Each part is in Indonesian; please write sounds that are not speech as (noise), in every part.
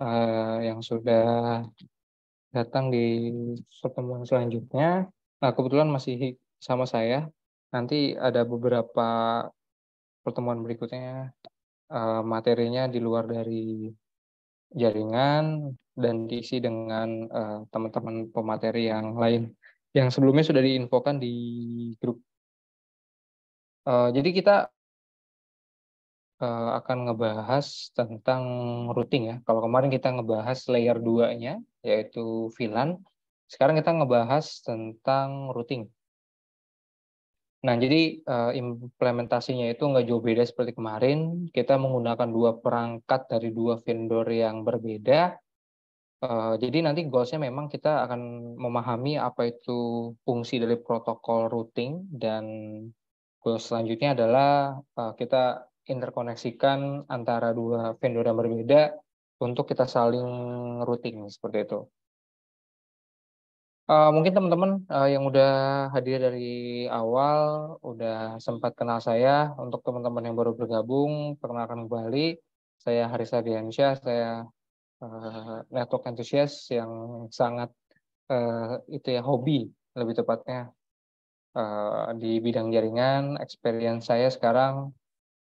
uh, yang sudah datang di pertemuan selanjutnya. Nah, kebetulan masih sama saya. Nanti ada beberapa pertemuan berikutnya uh, materinya di luar dari jaringan dan diisi dengan teman-teman uh, pemateri yang lain yang sebelumnya sudah diinfokan di grup. Uh, jadi kita Eh, akan ngebahas tentang routing ya. Kalau kemarin kita ngebahas layer 2-nya yaitu VLAN, sekarang kita ngebahas tentang routing. Nah, jadi eh, implementasinya itu nggak jauh beda seperti kemarin. Kita menggunakan dua perangkat dari dua vendor yang berbeda. Eh, jadi nanti goalsnya memang kita akan memahami apa itu fungsi dari protokol routing dan goals selanjutnya adalah kita interkoneksikan antara dua vendor yang berbeda untuk kita saling routing seperti itu. Uh, mungkin teman-teman uh, yang udah hadir dari awal, udah sempat kenal saya. Untuk teman-teman yang baru bergabung, perkenalkan kembali. Saya Harisa Diansyah, saya uh, network enthusiast yang sangat uh, itu ya hobi lebih tepatnya uh, di bidang jaringan. Experience saya sekarang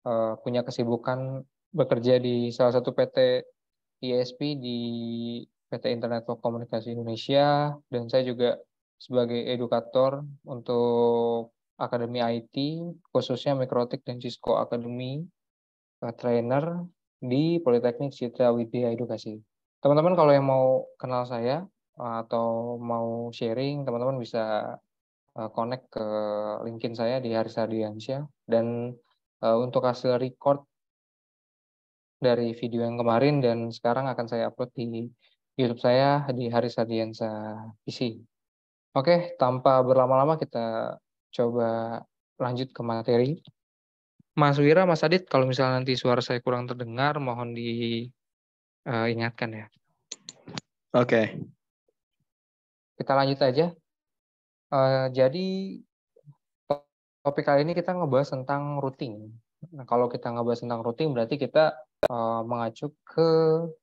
uh, punya kesibukan bekerja di salah satu PT ISP di PT Internet Komunikasi Indonesia dan saya juga sebagai edukator untuk Akademi IT khususnya Mikrotik dan Cisco akademi eh, trainer di Politeknik Citra Widya Edukasi. Teman-teman kalau yang mau kenal saya eh, atau mau sharing, teman-teman bisa connect ke LinkedIn saya di Haris Ardiansyah. dan uh, untuk hasil record dari video yang kemarin dan sekarang akan saya upload di YouTube saya di hari Sadiansa PC. Oke, tanpa berlama-lama kita coba lanjut ke materi. Mas Wira, Mas Adit, kalau misalnya nanti suara saya kurang terdengar, mohon diingatkan eh, uh, ya. Oke. Kita lanjut aja. Uh, jadi topik kali ini kita ngebahas tentang routing. Nah, kalau kita ngebahas tentang routing berarti kita uh, mengacu ke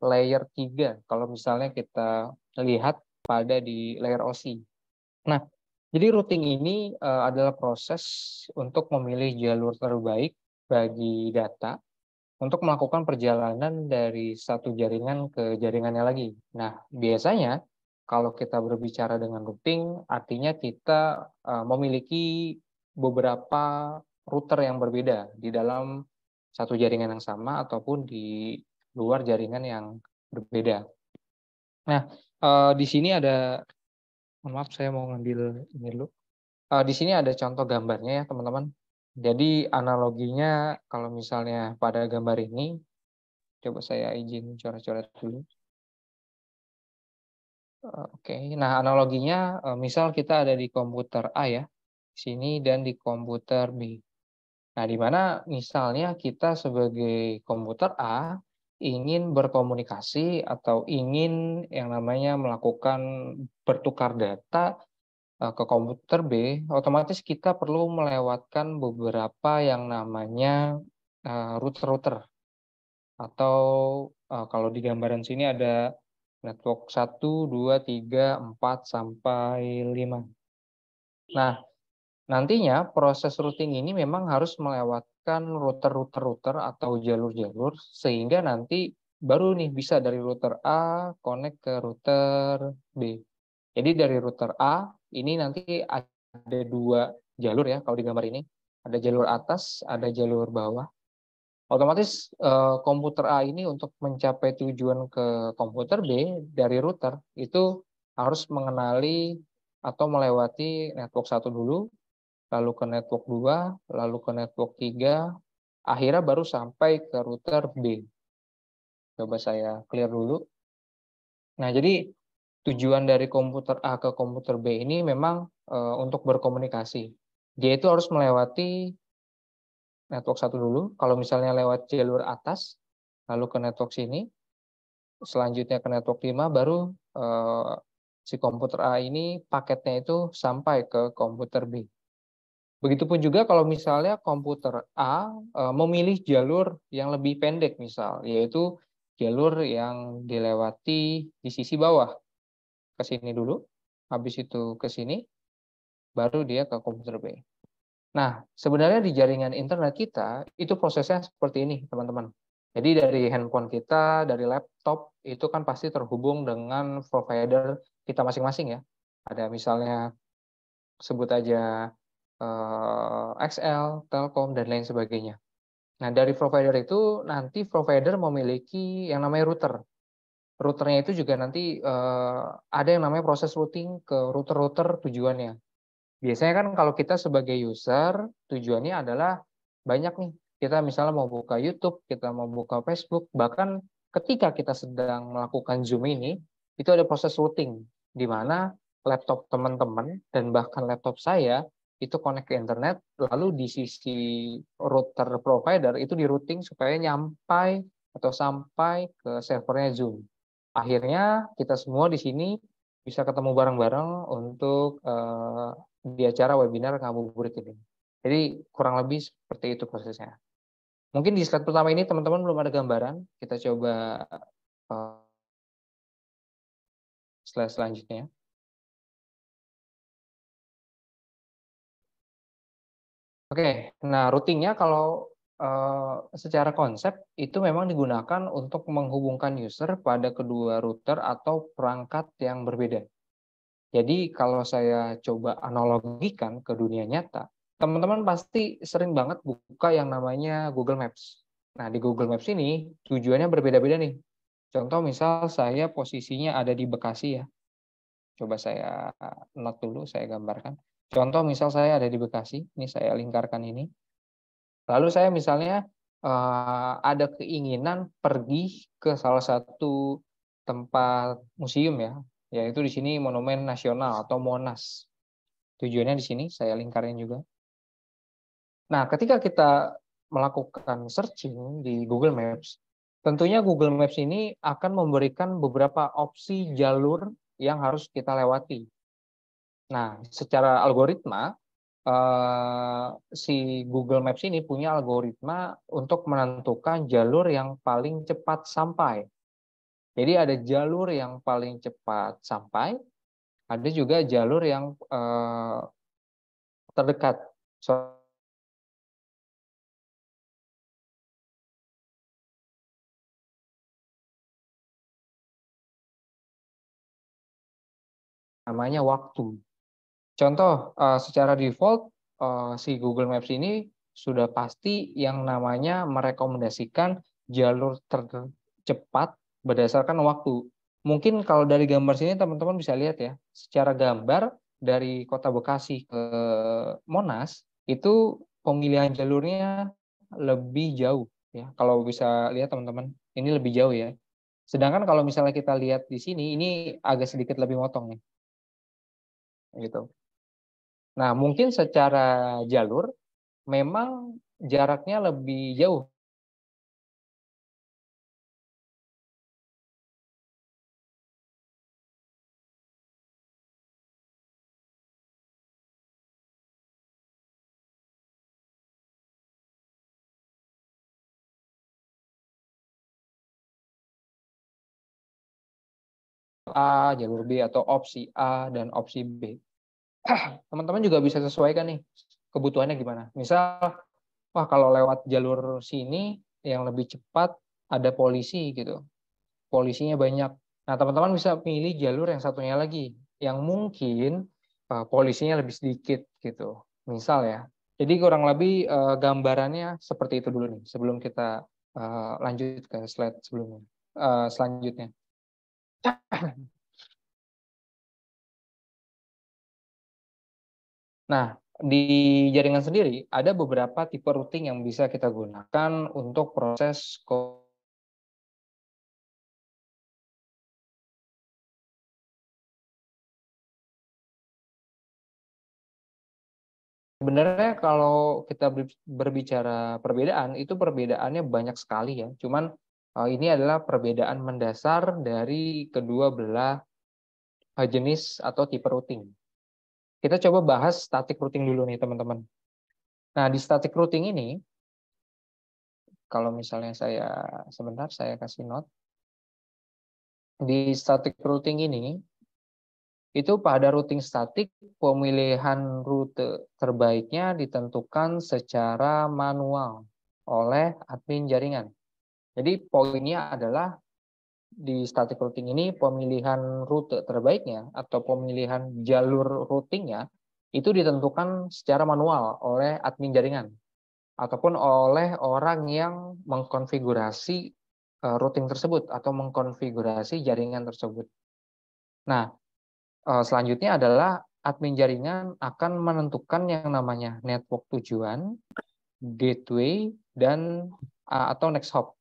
layer 3 kalau misalnya kita lihat pada di layer OC. Nah, jadi routing ini uh, adalah proses untuk memilih jalur terbaik bagi data untuk melakukan perjalanan dari satu jaringan ke jaringannya lagi. Nah, biasanya kalau kita berbicara dengan routing artinya kita uh, memiliki beberapa router yang berbeda di dalam satu jaringan yang sama ataupun di luar jaringan yang berbeda. Nah, eh, di sini ada maaf saya mau ngambil ini dulu. Eh, di sini ada contoh gambarnya ya, teman-teman. Jadi analoginya kalau misalnya pada gambar ini coba saya izin coret-coret dulu. Eh, oke, nah analoginya misal kita ada di komputer A ya, sini dan di komputer B. Nah, di mana misalnya kita sebagai komputer A ingin berkomunikasi atau ingin yang namanya melakukan bertukar data eh, ke komputer B, otomatis kita perlu melewatkan beberapa yang namanya router-router. Eh, atau eh, kalau di gambaran sini ada network 1, 2, 3, 4, sampai 5. Nah, Nantinya proses routing ini memang harus melewatkan router-router-router atau jalur-jalur sehingga nanti baru nih bisa dari router A connect ke router B. Jadi dari router A ini nanti ada dua jalur ya kalau di gambar ini. Ada jalur atas, ada jalur bawah. Otomatis eh, komputer A ini untuk mencapai tujuan ke komputer B dari router itu harus mengenali atau melewati network satu dulu, lalu ke network 2, lalu ke network 3, akhirnya baru sampai ke router B. Coba saya clear dulu. Nah, jadi tujuan dari komputer A ke komputer B ini memang e, untuk berkomunikasi. Dia itu harus melewati network satu dulu. Kalau misalnya lewat jalur atas, lalu ke network sini, selanjutnya ke network 5, baru e, si komputer A ini paketnya itu sampai ke komputer B. Begitupun juga kalau misalnya komputer A e, memilih jalur yang lebih pendek misal, yaitu jalur yang dilewati di sisi bawah. Ke sini dulu, habis itu ke sini, baru dia ke komputer B. Nah, sebenarnya di jaringan internet kita, itu prosesnya seperti ini, teman-teman. Jadi dari handphone kita, dari laptop, itu kan pasti terhubung dengan provider kita masing-masing ya. Ada misalnya, sebut aja Eh, XL, Telkom, dan lain sebagainya. Nah, dari provider itu nanti provider memiliki yang namanya router. Routernya itu juga nanti uh, ada yang namanya proses routing ke router-router tujuannya. Biasanya kan kalau kita sebagai user, tujuannya adalah banyak nih. Kita misalnya mau buka YouTube, kita mau buka Facebook, bahkan ketika kita sedang melakukan Zoom ini, itu ada proses routing di mana laptop teman-teman dan bahkan laptop saya itu connect ke internet, lalu di sisi router provider itu di routing supaya nyampai atau sampai ke servernya Zoom. Akhirnya kita semua di sini bisa ketemu bareng-bareng untuk uh, di acara webinar ngabuburit ini. Jadi kurang lebih seperti itu prosesnya. Mungkin di slide pertama ini teman-teman belum ada gambaran, kita coba uh, slide selanjutnya. Oke, nah routingnya kalau uh, secara konsep itu memang digunakan untuk menghubungkan user pada kedua router atau perangkat yang berbeda. Jadi kalau saya coba analogikan ke dunia nyata, teman-teman pasti sering banget buka yang namanya Google Maps. Nah di Google Maps ini tujuannya berbeda-beda nih. Contoh misal saya posisinya ada di Bekasi ya. Coba saya not dulu, saya gambarkan. Contoh misal saya ada di Bekasi, ini saya lingkarkan ini. Lalu saya misalnya eh, ada keinginan pergi ke salah satu tempat museum ya, yaitu di sini Monumen Nasional atau Monas. Tujuannya di sini saya lingkarin juga. Nah, ketika kita melakukan searching di Google Maps, tentunya Google Maps ini akan memberikan beberapa opsi jalur yang harus kita lewati Nah, secara algoritma eh, si Google Maps ini punya algoritma untuk menentukan jalur yang paling cepat sampai. Jadi ada jalur yang paling cepat sampai, ada juga jalur yang eh, terdekat. namanya waktu. Contoh, eh, secara default eh, si Google Maps ini sudah pasti yang namanya merekomendasikan jalur tercepat berdasarkan waktu. Mungkin kalau dari gambar sini teman-teman bisa lihat ya, secara gambar dari kota Bekasi ke Monas itu pemilihan jalurnya lebih jauh ya. Kalau bisa lihat teman-teman, ini lebih jauh ya. Sedangkan kalau misalnya kita lihat di sini, ini agak sedikit lebih motong nih. Gitu. Nah, mungkin secara jalur memang jaraknya lebih jauh A, jalur B, atau opsi A dan opsi B. (clears throat) teman-teman juga bisa sesuaikan nih kebutuhannya gimana. Misal, wah kalau lewat jalur sini yang lebih cepat ada polisi gitu. Polisinya banyak. Nah, teman-teman bisa pilih jalur yang satunya lagi yang mungkin uh, polisinya lebih sedikit gitu. Misal ya. Jadi kurang lebih uh, gambarannya seperti itu dulu nih sebelum kita uh, lanjut ke slide sebelumnya. Uh, selanjutnya. (clears throat) Nah, di jaringan sendiri ada beberapa tipe routing yang bisa kita gunakan untuk proses Sebenarnya kalau kita berbicara perbedaan, itu perbedaannya banyak sekali ya. Cuman eh, ini adalah perbedaan mendasar dari kedua belah eh, jenis atau tipe routing. Kita coba bahas static routing dulu nih teman-teman. Nah di static routing ini, kalau misalnya saya sebentar saya kasih note. Di static routing ini, itu pada routing statik pemilihan rute terbaiknya ditentukan secara manual oleh admin jaringan. Jadi poinnya adalah di static routing ini pemilihan rute terbaiknya atau pemilihan jalur routingnya itu ditentukan secara manual oleh admin jaringan ataupun oleh orang yang mengkonfigurasi eh, routing tersebut atau mengkonfigurasi jaringan tersebut. Nah, eh, selanjutnya adalah admin jaringan akan menentukan yang namanya network tujuan, gateway, dan eh, atau next hop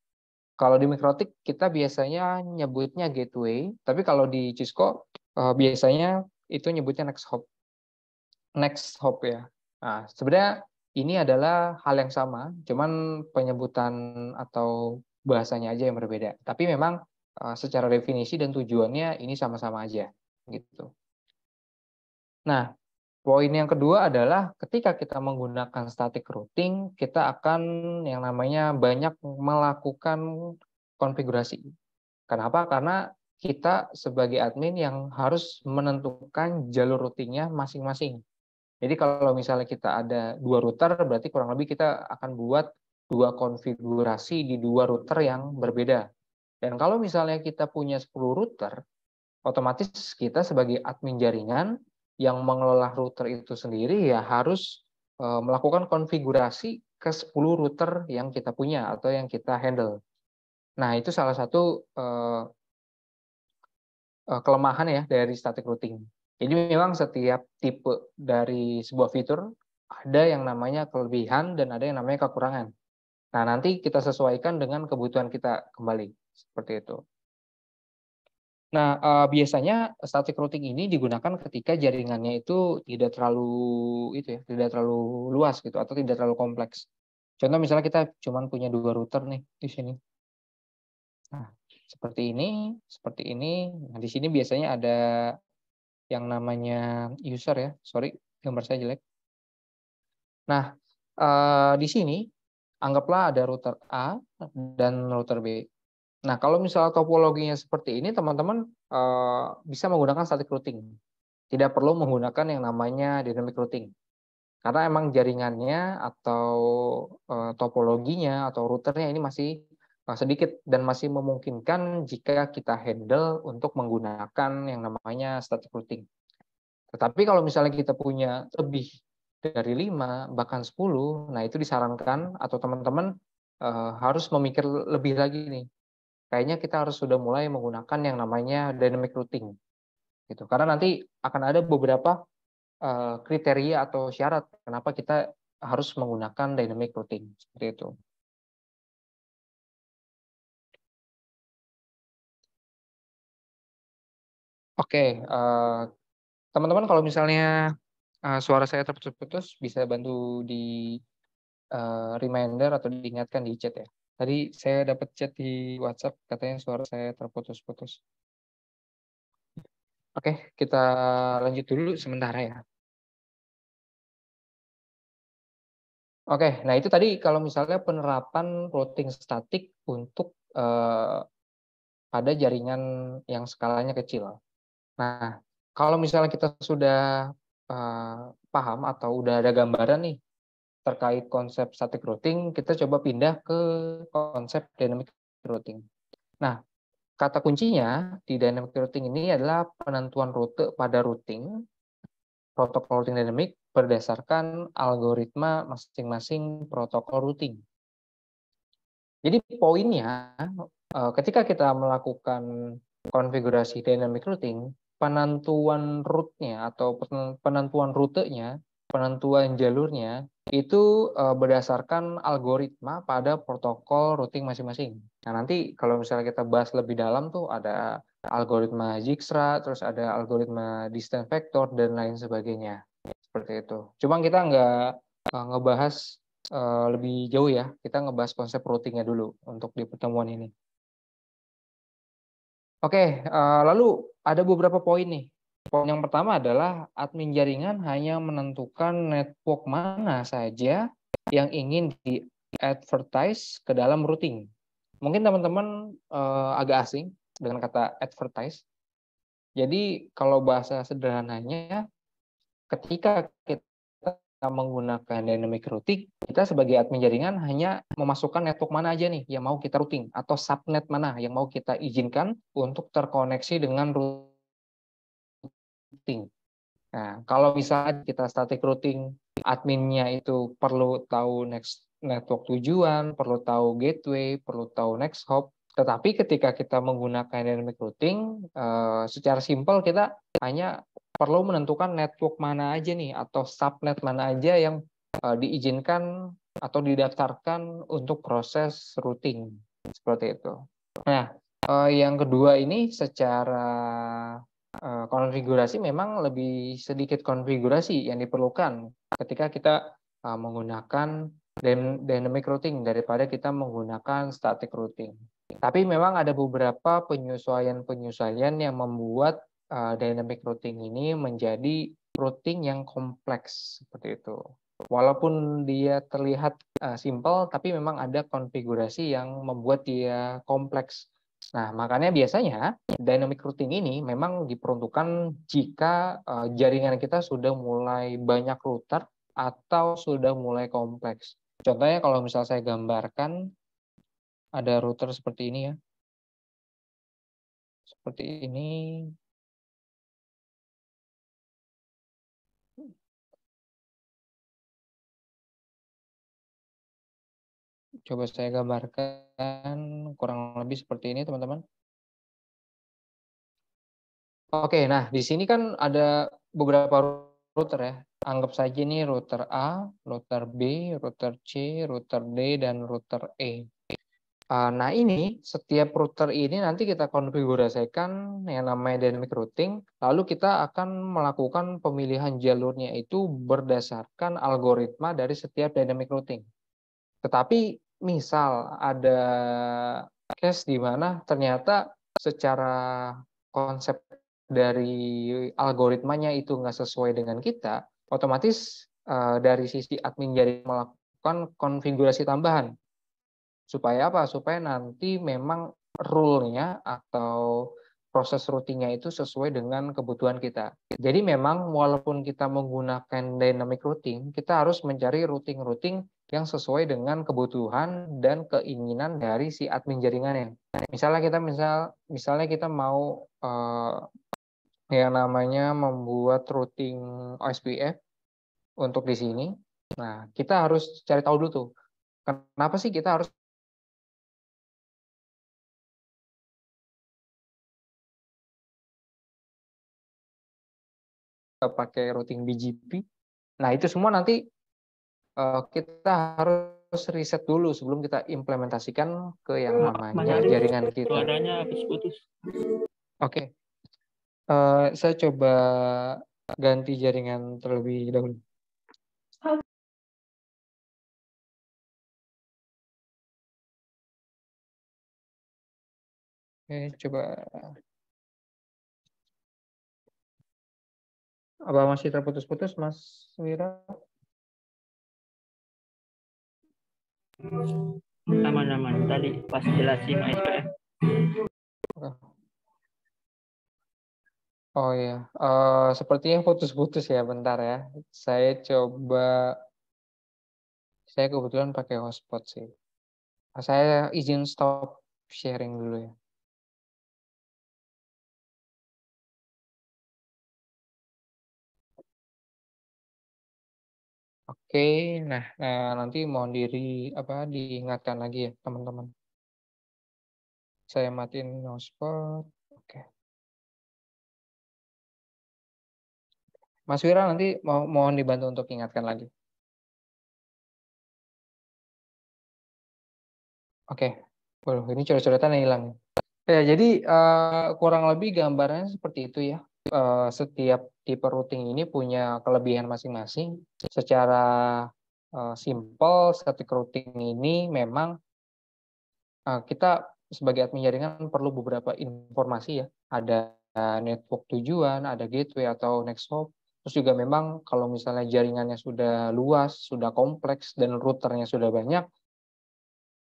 kalau di Mikrotik kita biasanya nyebutnya gateway, tapi kalau di Cisco uh, biasanya itu nyebutnya next hop. Next hop ya. Nah, sebenarnya ini adalah hal yang sama, cuman penyebutan atau bahasanya aja yang berbeda. Tapi memang uh, secara definisi dan tujuannya ini sama-sama aja gitu. Nah, Poin yang kedua adalah ketika kita menggunakan static routing, kita akan yang namanya banyak melakukan konfigurasi. Kenapa? Karena kita sebagai admin yang harus menentukan jalur routingnya masing-masing. Jadi kalau misalnya kita ada dua router, berarti kurang lebih kita akan buat dua konfigurasi di dua router yang berbeda. Dan kalau misalnya kita punya 10 router, otomatis kita sebagai admin jaringan yang mengelola router itu sendiri ya harus eh, melakukan konfigurasi ke 10 router yang kita punya atau yang kita handle. Nah, itu salah satu eh, eh, kelemahan ya dari static routing. Jadi memang setiap tipe dari sebuah fitur ada yang namanya kelebihan dan ada yang namanya kekurangan. Nah, nanti kita sesuaikan dengan kebutuhan kita kembali. Seperti itu. Nah, uh, biasanya static routing ini digunakan ketika jaringannya itu tidak terlalu itu ya, tidak terlalu luas gitu atau tidak terlalu kompleks. Contoh misalnya kita cuman punya dua router nih di sini. Nah, seperti ini, seperti ini. Nah, di sini biasanya ada yang namanya user ya. Sorry, gambar saya jelek. Nah, uh, di sini anggaplah ada router A dan router B. Nah, kalau misalnya topologinya seperti ini, teman-teman uh, bisa menggunakan static routing. Tidak perlu menggunakan yang namanya dynamic routing. Karena emang jaringannya atau uh, topologinya atau routernya ini masih uh, sedikit dan masih memungkinkan jika kita handle untuk menggunakan yang namanya static routing. Tetapi kalau misalnya kita punya lebih dari 5, bahkan 10, nah itu disarankan atau teman-teman uh, harus memikir lebih lagi nih kayaknya kita harus sudah mulai menggunakan yang namanya dynamic routing. Gitu. Karena nanti akan ada beberapa uh, kriteria atau syarat kenapa kita harus menggunakan dynamic routing seperti itu. Oke, okay, uh, eh, teman-teman kalau misalnya uh, suara saya terputus-putus bisa bantu di uh, reminder atau diingatkan di chat ya. Tadi saya dapat chat di WhatsApp, katanya suara saya terputus-putus. Oke, kita lanjut dulu sementara ya. Oke, nah itu tadi kalau misalnya penerapan routing statik untuk eh, pada jaringan yang skalanya kecil. Nah, kalau misalnya kita sudah eh, paham atau udah ada gambaran nih terkait konsep static routing, kita coba pindah ke konsep dynamic routing. Nah, kata kuncinya di dynamic routing ini adalah penentuan rute pada routing, protokol routing dynamic berdasarkan algoritma masing-masing protokol routing. Jadi poinnya, eh, ketika kita melakukan konfigurasi dynamic routing, penentuan route-nya atau penentuan rutenya, penentuan jalurnya itu uh, berdasarkan algoritma pada protokol routing masing-masing. Nah, nanti kalau misalnya kita bahas lebih dalam tuh ada algoritma Dijkstra, terus ada algoritma distance vector dan lain sebagainya. Seperti itu. Cuma kita nggak uh, ngebahas uh, lebih jauh ya. Kita ngebahas konsep routingnya dulu untuk di pertemuan ini. Oke, okay, uh, lalu ada beberapa poin nih Poin yang pertama adalah admin jaringan hanya menentukan network mana saja yang ingin di advertise ke dalam routing. Mungkin teman-teman eh, agak asing dengan kata advertise. Jadi kalau bahasa sederhananya, ketika kita menggunakan dynamic routing, kita sebagai admin jaringan hanya memasukkan network mana aja nih yang mau kita routing atau subnet mana yang mau kita izinkan untuk terkoneksi dengan routing penting. Nah, kalau misalnya kita static routing, adminnya itu perlu tahu next network tujuan, perlu tahu gateway, perlu tahu next hop. Tetapi ketika kita menggunakan dynamic routing, eh, secara simpel kita hanya perlu menentukan network mana aja nih atau subnet mana aja yang eh, diizinkan atau didaftarkan untuk proses routing seperti itu. Nah, eh, yang kedua ini secara Eh, konfigurasi memang lebih sedikit konfigurasi yang diperlukan ketika kita eh, menggunakan dynamic routing daripada kita menggunakan static routing. Tapi memang ada beberapa penyesuaian-penyesuaian yang membuat eh, dynamic routing ini menjadi routing yang kompleks seperti itu. Walaupun dia terlihat uh, simple, tapi memang ada konfigurasi yang membuat dia kompleks Nah, makanya biasanya dynamic routing ini memang diperuntukkan jika eh, jaringan kita sudah mulai banyak router atau sudah mulai kompleks. Contohnya kalau misal saya gambarkan ada router seperti ini ya. Seperti ini, coba saya gambarkan kurang lebih seperti ini teman-teman. Oke, nah di sini kan ada beberapa router ya. Anggap saja ini router A, router B, router C, router D, dan router E. Nah ini, setiap router ini nanti kita konfigurasikan yang namanya dynamic routing, lalu kita akan melakukan pemilihan jalurnya itu berdasarkan algoritma dari setiap dynamic routing. Tetapi misal ada case di mana ternyata secara konsep dari algoritmanya itu nggak sesuai dengan kita, otomatis uh, dari sisi admin jadi melakukan konfigurasi tambahan. Supaya apa? Supaya nanti memang rule-nya atau proses routing-nya itu sesuai dengan kebutuhan kita. Jadi memang walaupun kita menggunakan dynamic routing, kita harus mencari routing-routing yang sesuai dengan kebutuhan dan keinginan dari si admin jaringannya. Misalnya kita misal misalnya kita mau uh, yang namanya membuat routing OSPF untuk di sini. Nah, kita harus cari tahu dulu tuh. Kenapa sih kita harus pakai routing BGP? Nah, itu semua nanti Eh, kita harus riset dulu sebelum kita implementasikan ke yang oh, namanya jaringan kita. Oke. Okay. Eh, saya coba ganti jaringan terlebih dahulu. Oke, okay, coba. Apa masih terputus-putus, Mas Wira? Aman-aman. Tadi pas jelasin SPM. Oh ya, uh, sepertinya putus-putus ya, bentar ya. Saya coba, saya kebetulan pakai hotspot sih. Saya izin stop sharing dulu ya. Oke, nah, nah nanti mohon diri apa diingatkan lagi ya teman-teman. Saya matiin hotspot. Oke. Mas Wira nanti mo mohon dibantu untuk ingatkan lagi. Oke, Waduh, ini coret-coretan yang hilang. Ya, jadi uh, kurang lebih gambarnya seperti itu ya. Eh, setiap tipe routing ini punya kelebihan masing-masing. Secara uh, simple, static routing ini memang uh, kita sebagai admin jaringan perlu beberapa informasi ya. Ada network tujuan, ada gateway atau next hop. Terus juga memang kalau misalnya jaringannya sudah luas, sudah kompleks, dan routernya sudah banyak,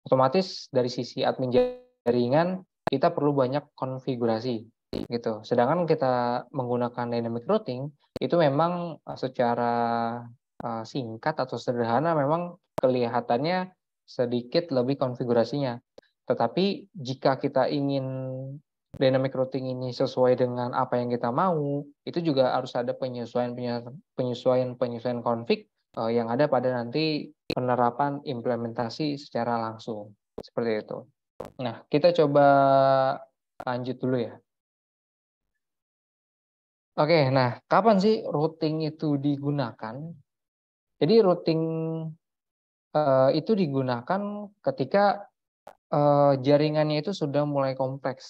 otomatis dari sisi admin jaringan kita perlu banyak konfigurasi gitu. Sedangkan kita menggunakan dynamic routing itu memang eh, secara eh, singkat atau sederhana memang kelihatannya sedikit lebih konfigurasinya. Tetapi jika kita ingin dynamic routing ini sesuai dengan apa yang kita mau, itu juga harus ada penyesuaian penyesuaian penyesuaian konfig uh, eh, yang ada pada nanti penerapan implementasi secara langsung. Seperti itu. Nah, kita coba lanjut dulu ya. Oke, nah kapan sih routing itu digunakan? Jadi routing uh, itu digunakan ketika uh, jaringannya itu sudah mulai kompleks.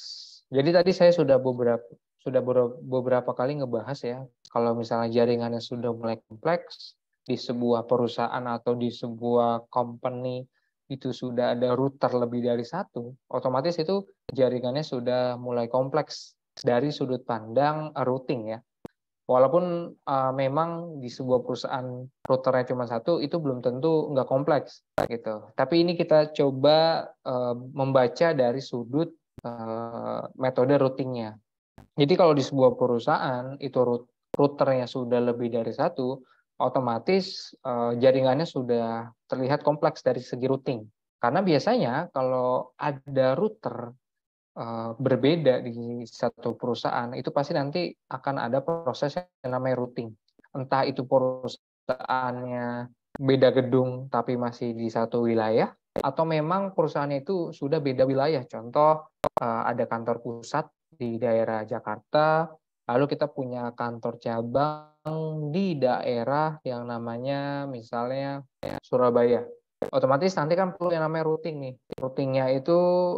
Jadi tadi saya sudah beberapa sudah beberapa kali ngebahas ya, kalau misalnya jaringannya sudah mulai kompleks di sebuah perusahaan atau di sebuah company itu sudah ada router lebih dari satu, otomatis itu jaringannya sudah mulai kompleks dari sudut pandang eh, routing ya. Walaupun uh, memang di sebuah perusahaan routernya cuma satu, itu belum tentu nggak kompleks gitu. Tapi ini kita coba uh, membaca dari sudut uh, metode routingnya. Jadi kalau di sebuah perusahaan itu routernya sudah lebih dari satu, otomatis uh, jaringannya sudah terlihat kompleks dari segi routing. Karena biasanya kalau ada router Eh, berbeda di satu perusahaan itu pasti nanti akan ada proses yang namanya routing entah itu perusahaannya beda gedung tapi masih di satu wilayah atau memang perusahaannya itu sudah beda wilayah contoh eh, ada kantor pusat di daerah Jakarta lalu kita punya kantor cabang di daerah yang namanya misalnya Surabaya otomatis nanti kan perlu yang namanya routing nih. Routingnya itu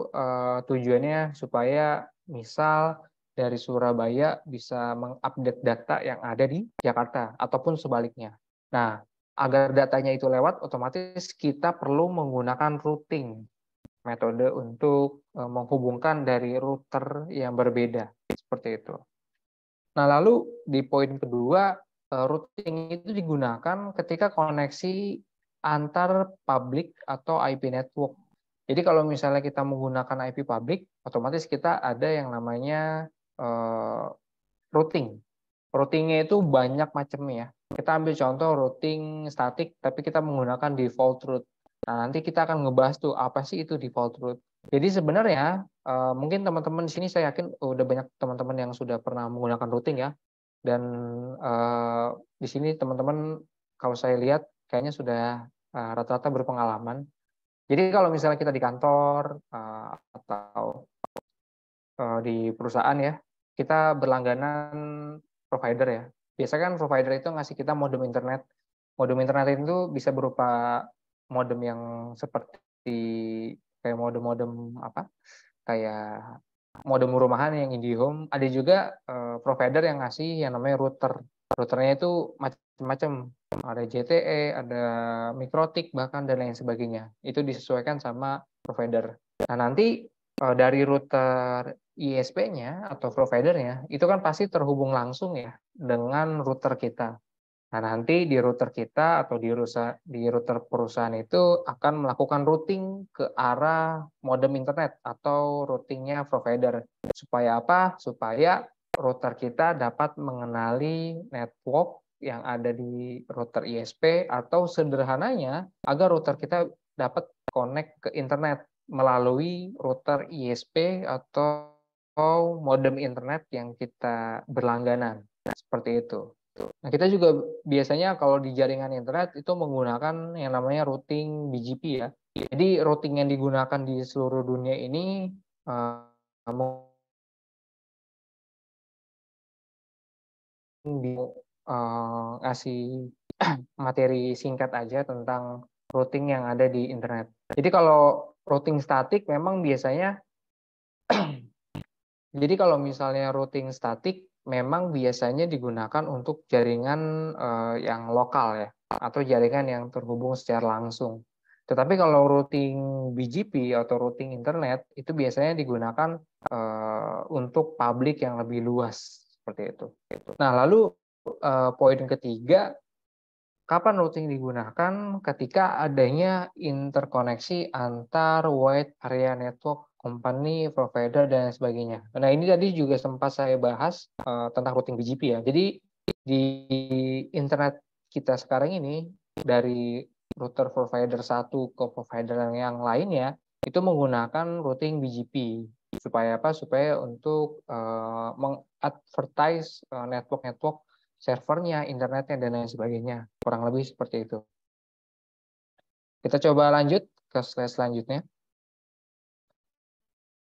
uh, tujuannya supaya misal dari Surabaya bisa mengupdate data yang ada di Jakarta ataupun sebaliknya. Nah, agar datanya itu lewat, otomatis kita perlu menggunakan routing metode untuk uh, menghubungkan dari router yang berbeda seperti itu. Nah, lalu di poin kedua, eh, routing itu digunakan ketika koneksi antar public atau IP network. Jadi kalau misalnya kita menggunakan IP public, otomatis kita ada yang namanya eh, routing. Routingnya itu banyak macamnya. Ya. Kita ambil contoh routing statik, tapi kita menggunakan default route. Nah, nanti kita akan ngebahas tuh apa sih itu default route. Jadi sebenarnya eh, mungkin teman-teman di sini saya yakin oh, udah banyak teman-teman yang sudah pernah menggunakan routing ya. Dan eh, di sini teman-teman kalau saya lihat kayaknya sudah eh, rata-rata uh, berpengalaman. Jadi kalau misalnya kita di kantor uh, atau uh, di perusahaan ya, kita berlangganan provider ya. Biasanya kan provider itu ngasih kita modem internet. Modem internet itu bisa berupa modem yang seperti kayak modem-modem apa? Kayak modem rumahan yang IndiHome. Ada juga uh, provider yang ngasih yang namanya router routernya itu macam-macam ada JTE, ada Mikrotik bahkan dan lain sebagainya. Itu disesuaikan sama provider. Nah, nanti eh, dari router ISP-nya atau providernya itu kan pasti terhubung langsung ya dengan router kita. Nah, nanti di router kita atau di router, perusahaan itu akan melakukan routing ke arah modem internet atau routingnya provider. Supaya apa? Supaya router kita dapat mengenali network yang ada di router ISP atau sederhananya agar router kita dapat connect ke internet melalui router ISP atau modem internet yang kita berlangganan seperti itu. Nah, kita juga biasanya kalau di jaringan internet itu menggunakan yang namanya routing BGP ya. Jadi routing yang digunakan di seluruh dunia ini uh, uh, ngasih (clears throat) materi singkat aja tentang routing yang ada di internet. Jadi kalau routing statik memang biasanya (clears throat) jadi kalau misalnya routing statik memang biasanya digunakan untuk jaringan uh, yang lokal ya atau jaringan yang terhubung secara langsung. Tetapi kalau routing BGP atau routing internet itu biasanya digunakan uh, untuk publik yang lebih luas seperti itu. Nah, lalu eh, poin ketiga, kapan routing digunakan? Ketika adanya interkoneksi antar wide area network company, provider, dan sebagainya. Nah, ini tadi juga sempat saya bahas uh, tentang routing BGP ya. Jadi, di internet kita sekarang ini, dari router provider satu ke provider yang lainnya, itu menggunakan routing BGP supaya apa supaya untuk uh, mengadvertise uh, network-network servernya, internetnya dan lain sebagainya. Kurang lebih seperti itu. Kita coba lanjut ke slide selanjutnya.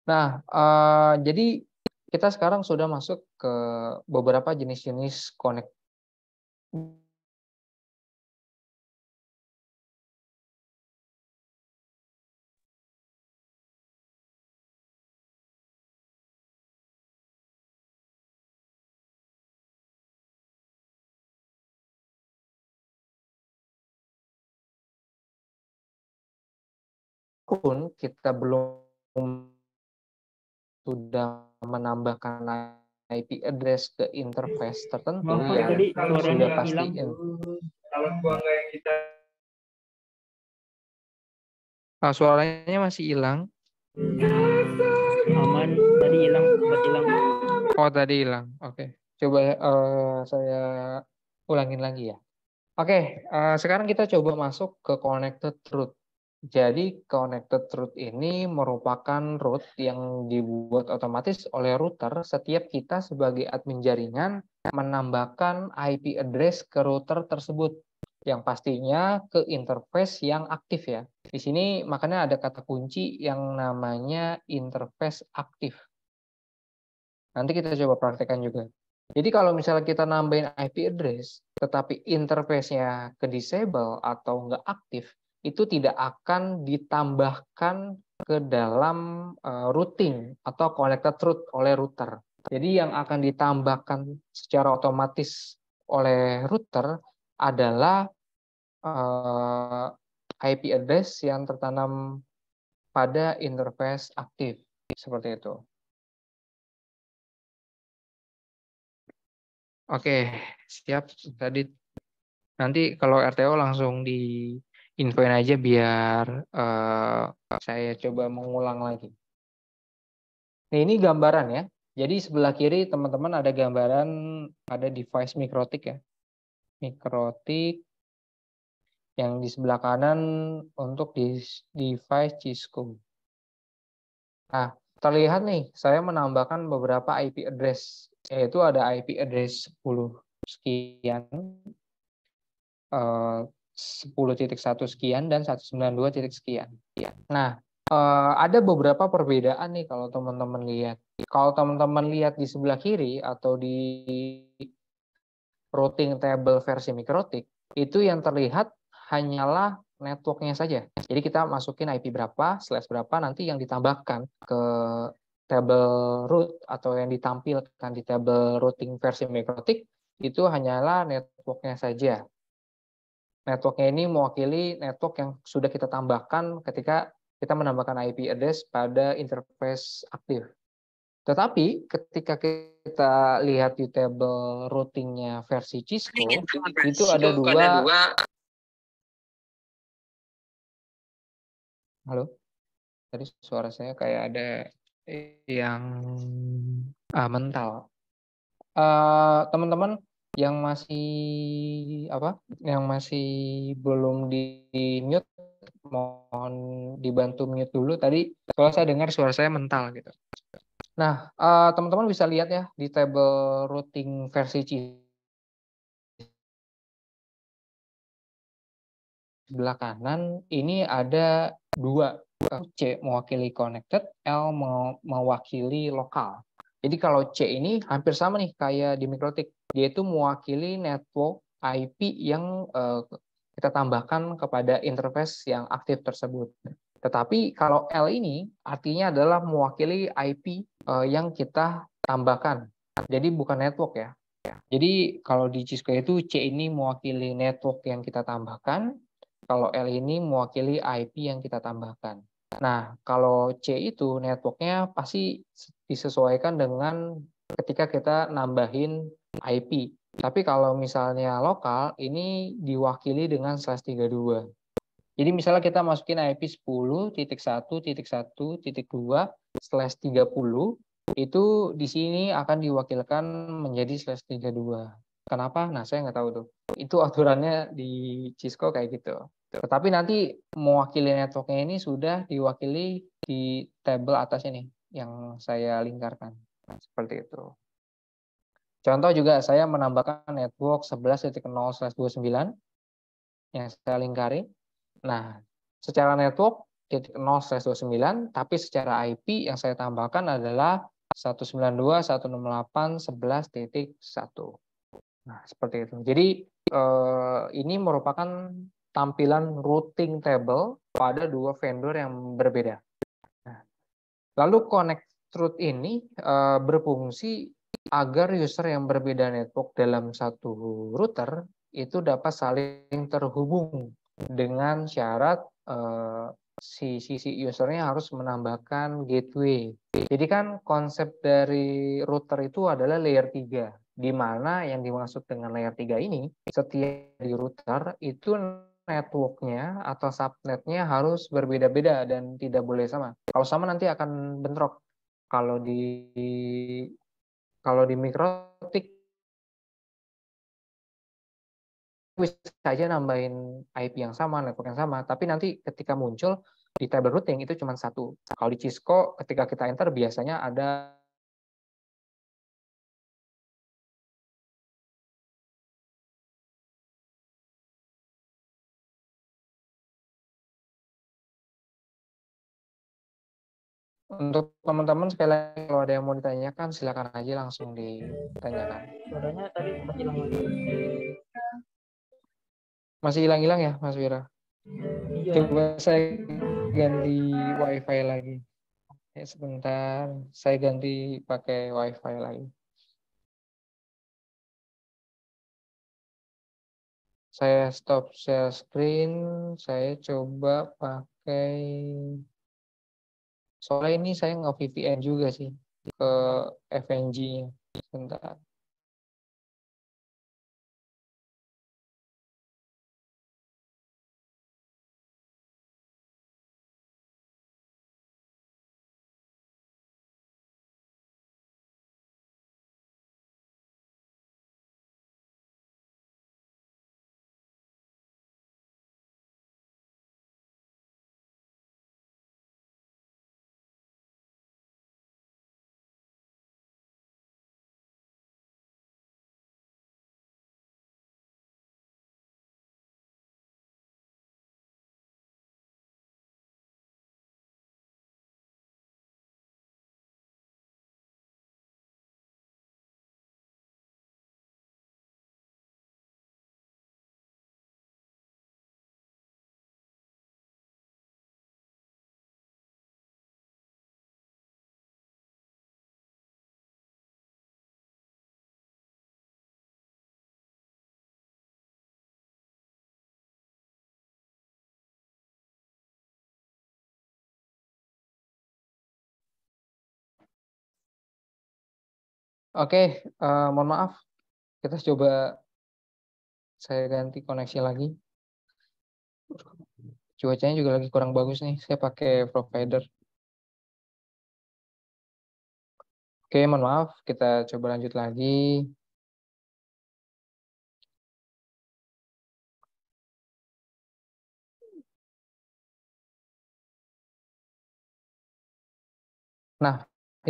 Nah, uh, jadi kita sekarang sudah masuk ke beberapa jenis-jenis connect pun kita belum sudah menambahkan IP address ke interface tertentu Mau yang tadi, kan, kalau sudah pasti kalau keluarga yang kita nah, suaranya masih hilang aman tadi hilang hilang oh tadi hilang oke okay. coba uh, saya ulangin lagi ya oke okay, uh, eh, sekarang kita coba masuk ke connected root jadi connected root ini merupakan root yang dibuat otomatis oleh router setiap kita sebagai admin jaringan menambahkan IP address ke router tersebut yang pastinya ke interface yang aktif ya. Di sini makanya ada kata kunci yang namanya interface aktif. Nanti kita coba praktekkan juga. Jadi kalau misalnya kita nambahin IP address, tetapi interface-nya ke disable atau nggak aktif, itu tidak akan ditambahkan ke dalam eh, routing atau connected route oleh router. Jadi yang akan ditambahkan secara otomatis oleh router adalah eh, IP address yang tertanam pada interface aktif seperti itu. Oke, siap. Tadi nanti kalau RTO langsung di infoin aja biar uh, saya coba mengulang lagi. Nah, ini gambaran ya. Jadi sebelah kiri teman-teman ada gambaran ada device mikrotik ya. Mikrotik yang di sebelah kanan untuk device Cisco. Nah, terlihat nih saya menambahkan beberapa IP address yaitu ada IP address 10 sekian. Eh, 10.1 sekian dan 192. sekian. Nah, eh, ada beberapa perbedaan nih kalau teman-teman lihat. Kalau teman-teman lihat di sebelah kiri atau di routing table versi Mikrotik, itu yang terlihat hanyalah networknya saja. Jadi kita masukin IP berapa, slash berapa, nanti yang ditambahkan ke table root atau yang ditampilkan di table routing versi Mikrotik itu hanyalah networknya saja networknya ini mewakili network yang sudah kita tambahkan ketika kita menambahkan IP address pada interface aktif. Tetapi ketika kita lihat di table routingnya versi Cisco, itu ada dua. Halo, tadi suara saya kayak ada yang ah, mental. Eh, teman-teman, uh, teman -teman, yang masih apa yang masih belum di, mute mohon dibantu mute dulu tadi kalau saya dengar suara saya mental gitu nah eh, teman-teman uh, bisa lihat ya di table routing versi C sebelah kanan ini ada dua C mewakili connected, L mewakili lokal. Jadi kalau C ini hampir sama nih kayak di mikrotik. Dia itu mewakili network IP yang eh, kita tambahkan kepada interface yang aktif tersebut. Tetapi kalau L ini artinya adalah mewakili IP eh, yang kita tambahkan. Jadi bukan network ya. Jadi kalau di Cisco itu C ini mewakili network yang kita tambahkan, kalau L ini mewakili IP yang kita tambahkan. Nah, kalau C itu networknya pasti disesuaikan dengan ketika kita nambahin IP. Tapi kalau misalnya lokal, ini diwakili dengan slash 32. Jadi misalnya kita masukin IP 10.1.1.2 slash 30, itu di sini akan diwakilkan menjadi slash 32. Kenapa? Nah, saya nggak tahu tuh. Itu aturannya di Cisco kayak gitu. Tetapi nanti mewakili networknya ini sudah diwakili di table atas ini yang saya lingkarkan. Seperti itu. Contoh juga saya menambahkan network 11.0/29 yang saya lingkari. Nah, secara network titik 0/29 tapi secara IP yang saya tambahkan adalah 192.168.11.1. Nah, seperti itu. Jadi eh, ini merupakan tampilan routing table pada dua vendor yang berbeda. Lalu connect truth ini uh, berfungsi agar user yang berbeda network dalam satu router itu dapat saling terhubung dengan syarat uh, si sisi usernya harus menambahkan gateway. Jadi kan konsep dari router itu adalah layer 3, di mana yang dimaksud dengan layer 3 ini, setiap di router itu networknya atau subnetnya harus berbeda-beda dan tidak boleh sama. Kalau sama nanti akan bentrok. Kalau di kalau di mikrotik bisa aja nambahin IP yang sama, network yang sama, tapi nanti ketika muncul di table routing itu cuma satu. Kalau di Cisco ketika kita enter biasanya ada untuk teman-teman sekali lagi kalau ada yang mau ditanyakan silakan aja langsung ditanyakan. Suaranya tadi masih hilang Masih hilang-hilang ya, Mas Wira? Iya. Coba saya ganti WiFi lagi. Ya, sebentar, saya ganti pakai WiFi lagi. Saya stop share screen, saya coba pakai Soalnya ini saya nge-VPN juga sih ke FNG-nya. Sebentar. Oke, okay, uh, eh, mohon maaf. Kita coba saya ganti koneksi lagi. Cuacanya juga lagi kurang bagus nih. Saya pakai provider. Oke, okay, mohon maaf. Kita coba lanjut lagi. Nah,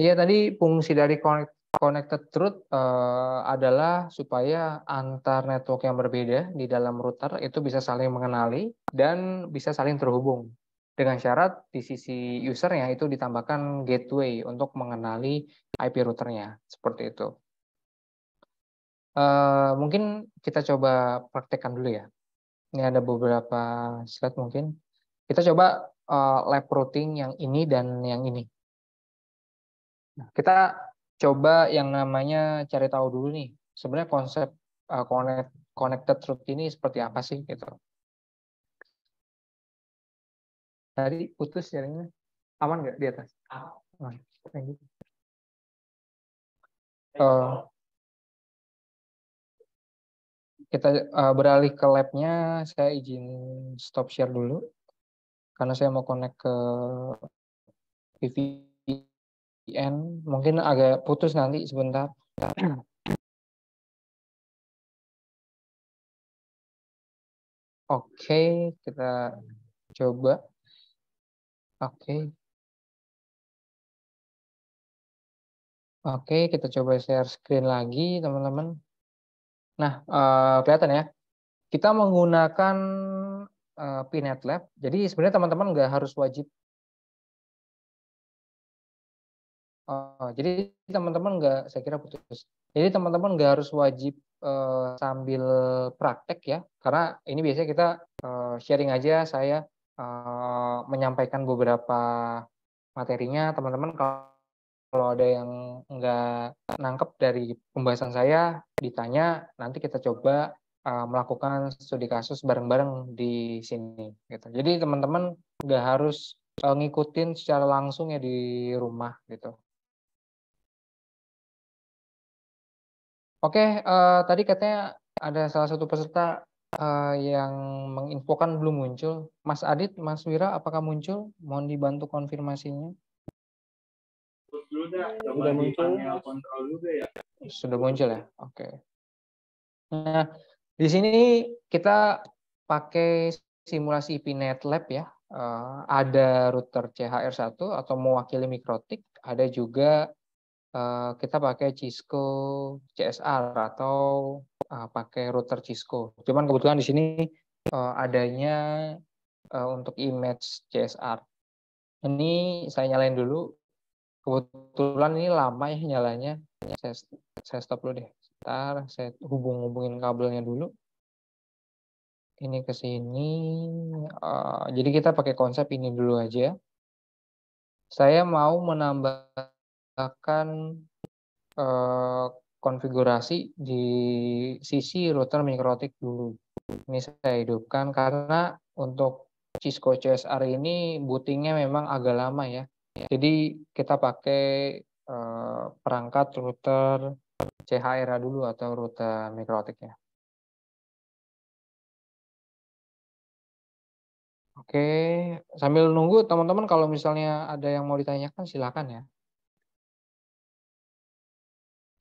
iya tadi fungsi dari connect Connected Truth uh, adalah supaya antar network yang berbeda di dalam router itu bisa saling mengenali dan bisa saling terhubung. Dengan syarat di sisi usernya itu ditambahkan gateway untuk mengenali IP routernya, seperti itu. Uh, mungkin kita coba praktekkan dulu ya. Ini ada beberapa slide mungkin. Kita coba uh, lab routing yang ini dan yang ini. Nah, kita coba yang namanya cari tahu dulu nih sebenarnya konsep uh, connect, connected truth ini seperti apa sih gitu. Tadi putus jaringnya. Aman nggak di atas? Aman. Uh, kita uh, beralih ke labnya. Saya izin stop share dulu karena saya mau connect ke TV. VPN mungkin agak putus nanti sebentar. Oke, okay, kita coba. Oke. Okay. Oke, okay, kita coba share screen lagi, teman-teman. Nah, uh, kelihatan ya. Kita menggunakan uh, eh, PNET Lab. Jadi sebenarnya teman-teman nggak harus wajib Oh, jadi teman-teman nggak, saya kira putus. Jadi teman-teman nggak harus wajib uh, sambil praktek ya, karena ini biasanya kita uh, sharing aja. Saya uh, menyampaikan beberapa materinya, teman-teman kalau kalau ada yang nggak nangkep dari pembahasan saya, ditanya, nanti kita coba uh, melakukan studi kasus bareng-bareng di sini. Gitu. Jadi teman-teman nggak harus ngikutin secara langsung ya di rumah gitu. Oke, uh, tadi katanya ada salah satu peserta uh, yang menginfokan belum muncul. Mas Adit, Mas Wira, apakah muncul? Mohon dibantu konfirmasinya. Sudah, muncul. Ya. Sudah muncul ya. Oke. Okay. Nah, di sini kita pakai simulasi IP e Lab ya. Uh, ada router CHR1 atau mewakili mikrotik, ada juga Eh, kita pakai Cisco CSR atau uh, pakai router Cisco. Cuman kebetulan di sini uh, adanya uh, untuk image CSR. Ini saya nyalain dulu. Kebetulan ini lama ya nyalanya. Saya, saya stop dulu deh. Sebentar. saya hubung-hubungin kabelnya dulu. Ini ke sini. Uh, jadi kita pakai konsep ini dulu aja. Saya mau menambah akan uh, konfigurasi di sisi router mikrotik dulu. Ini saya hidupkan karena untuk Cisco CSR ini bootingnya memang agak lama ya. Jadi kita pakai uh, perangkat router CHRA dulu atau router mikrotik ya. Oke, sambil nunggu teman-teman kalau misalnya ada yang mau ditanyakan silakan ya.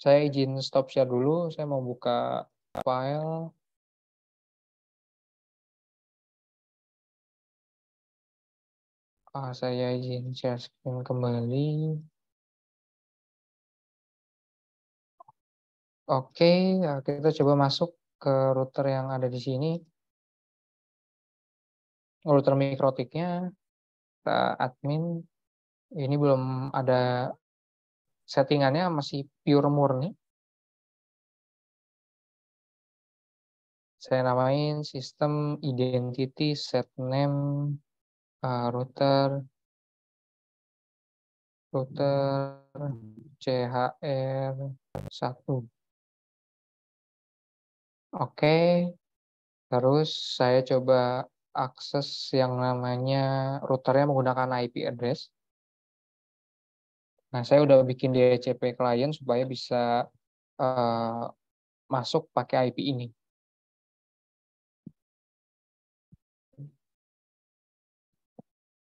Saya izin stop share dulu, saya mau buka file. Ah, saya izin share screen kembali. Oke, ya, kita coba masuk ke router yang ada di sini. Router mikrotiknya, kita admin. Ini belum ada settingannya masih pure murni. Saya namain sistem identity set name uh, router router CHR 1. Oke, terus saya coba akses yang namanya routernya menggunakan IP address. Nah, saya udah bikin DHCP klien supaya bisa uh, masuk pakai IP ini.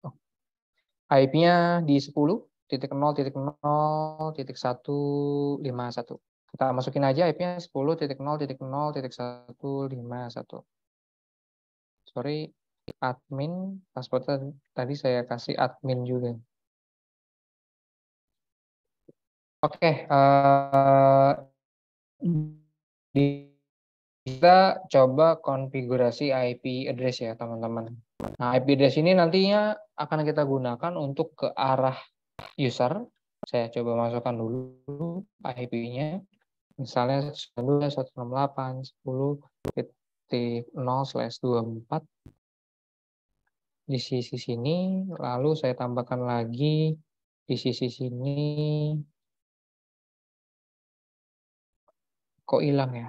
Oh. IP-nya di 10.0.0.151. Kita masukin aja IP-nya 10.0.0.151. Sorry, admin, password tadi saya kasih admin juga. Oke, okay, uh, eh, kita coba konfigurasi IP address ya teman-teman. Nah, IP address ini nantinya akan kita gunakan untuk ke arah user. Saya coba masukkan dulu IP-nya. Misalnya 168 10 titik 24. Di sisi sini, lalu saya tambahkan lagi di sisi sini kok hilang ya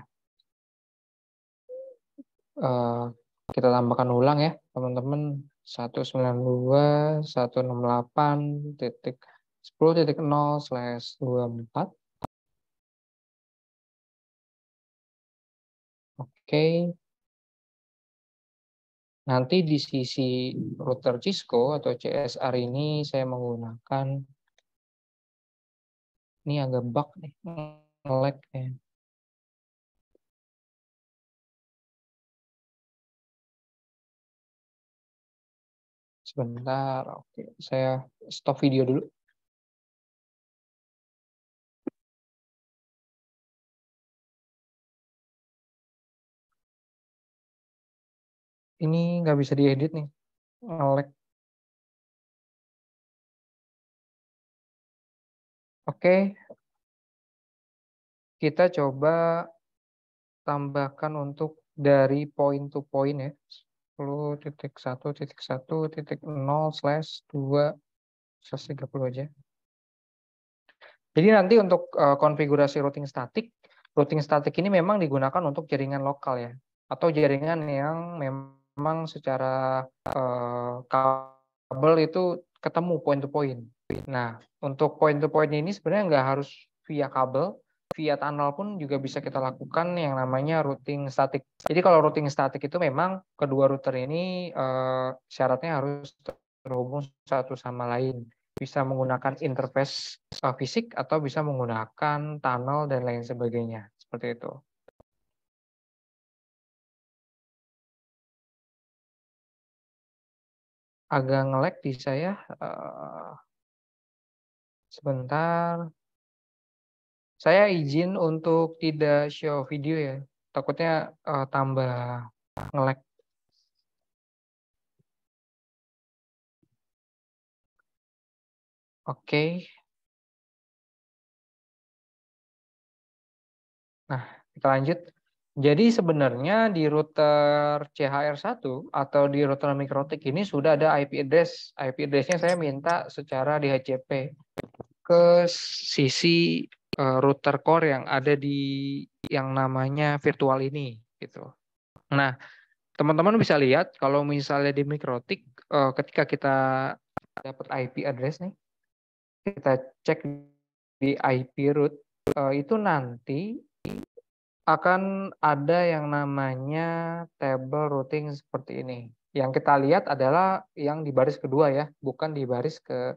uh, kita tambahkan ulang ya teman-teman 192 168 titik 10 titik 0 slash 24 oke nanti di sisi router Cisco atau CSR ini saya menggunakan ini agak bug nih lag ya Sebentar, oke. Saya stop video dulu. Ini nggak bisa diedit nih. Ngelek. Oke. Kita coba tambahkan untuk dari point to point ya. 10.1.1.0 slash 2 slash 30 aja. Jadi nanti untuk uh, konfigurasi routing statik, routing statik ini memang digunakan untuk jaringan lokal ya, atau jaringan yang memang secara uh, kabel itu ketemu point to point. Nah, untuk point to point ini sebenarnya nggak harus via kabel, via tunnel pun juga bisa kita lakukan yang namanya routing statik. Jadi kalau routing statik itu memang kedua router ini uh, syaratnya harus terhubung satu sama lain. Bisa menggunakan interface uh, fisik atau bisa menggunakan tunnel dan lain sebagainya. Seperti itu. Agak ngelag di saya. Uh, sebentar. Saya izin untuk tidak show video ya. Takutnya uh, tambah ngelek. lag Oke. Okay. Nah, kita lanjut. Jadi sebenarnya di router CHR1 atau di router Mikrotik ini sudah ada IP address. IP address-nya saya minta secara DHCP ke sisi uh, router core yang ada di yang namanya virtual ini gitu. Nah, teman-teman bisa lihat kalau misalnya di mikrotik eh, ketika kita dapat IP address nih, kita cek di IP root eh, itu nanti akan ada yang namanya table routing seperti ini. Yang kita lihat adalah yang di baris kedua ya, bukan di baris ke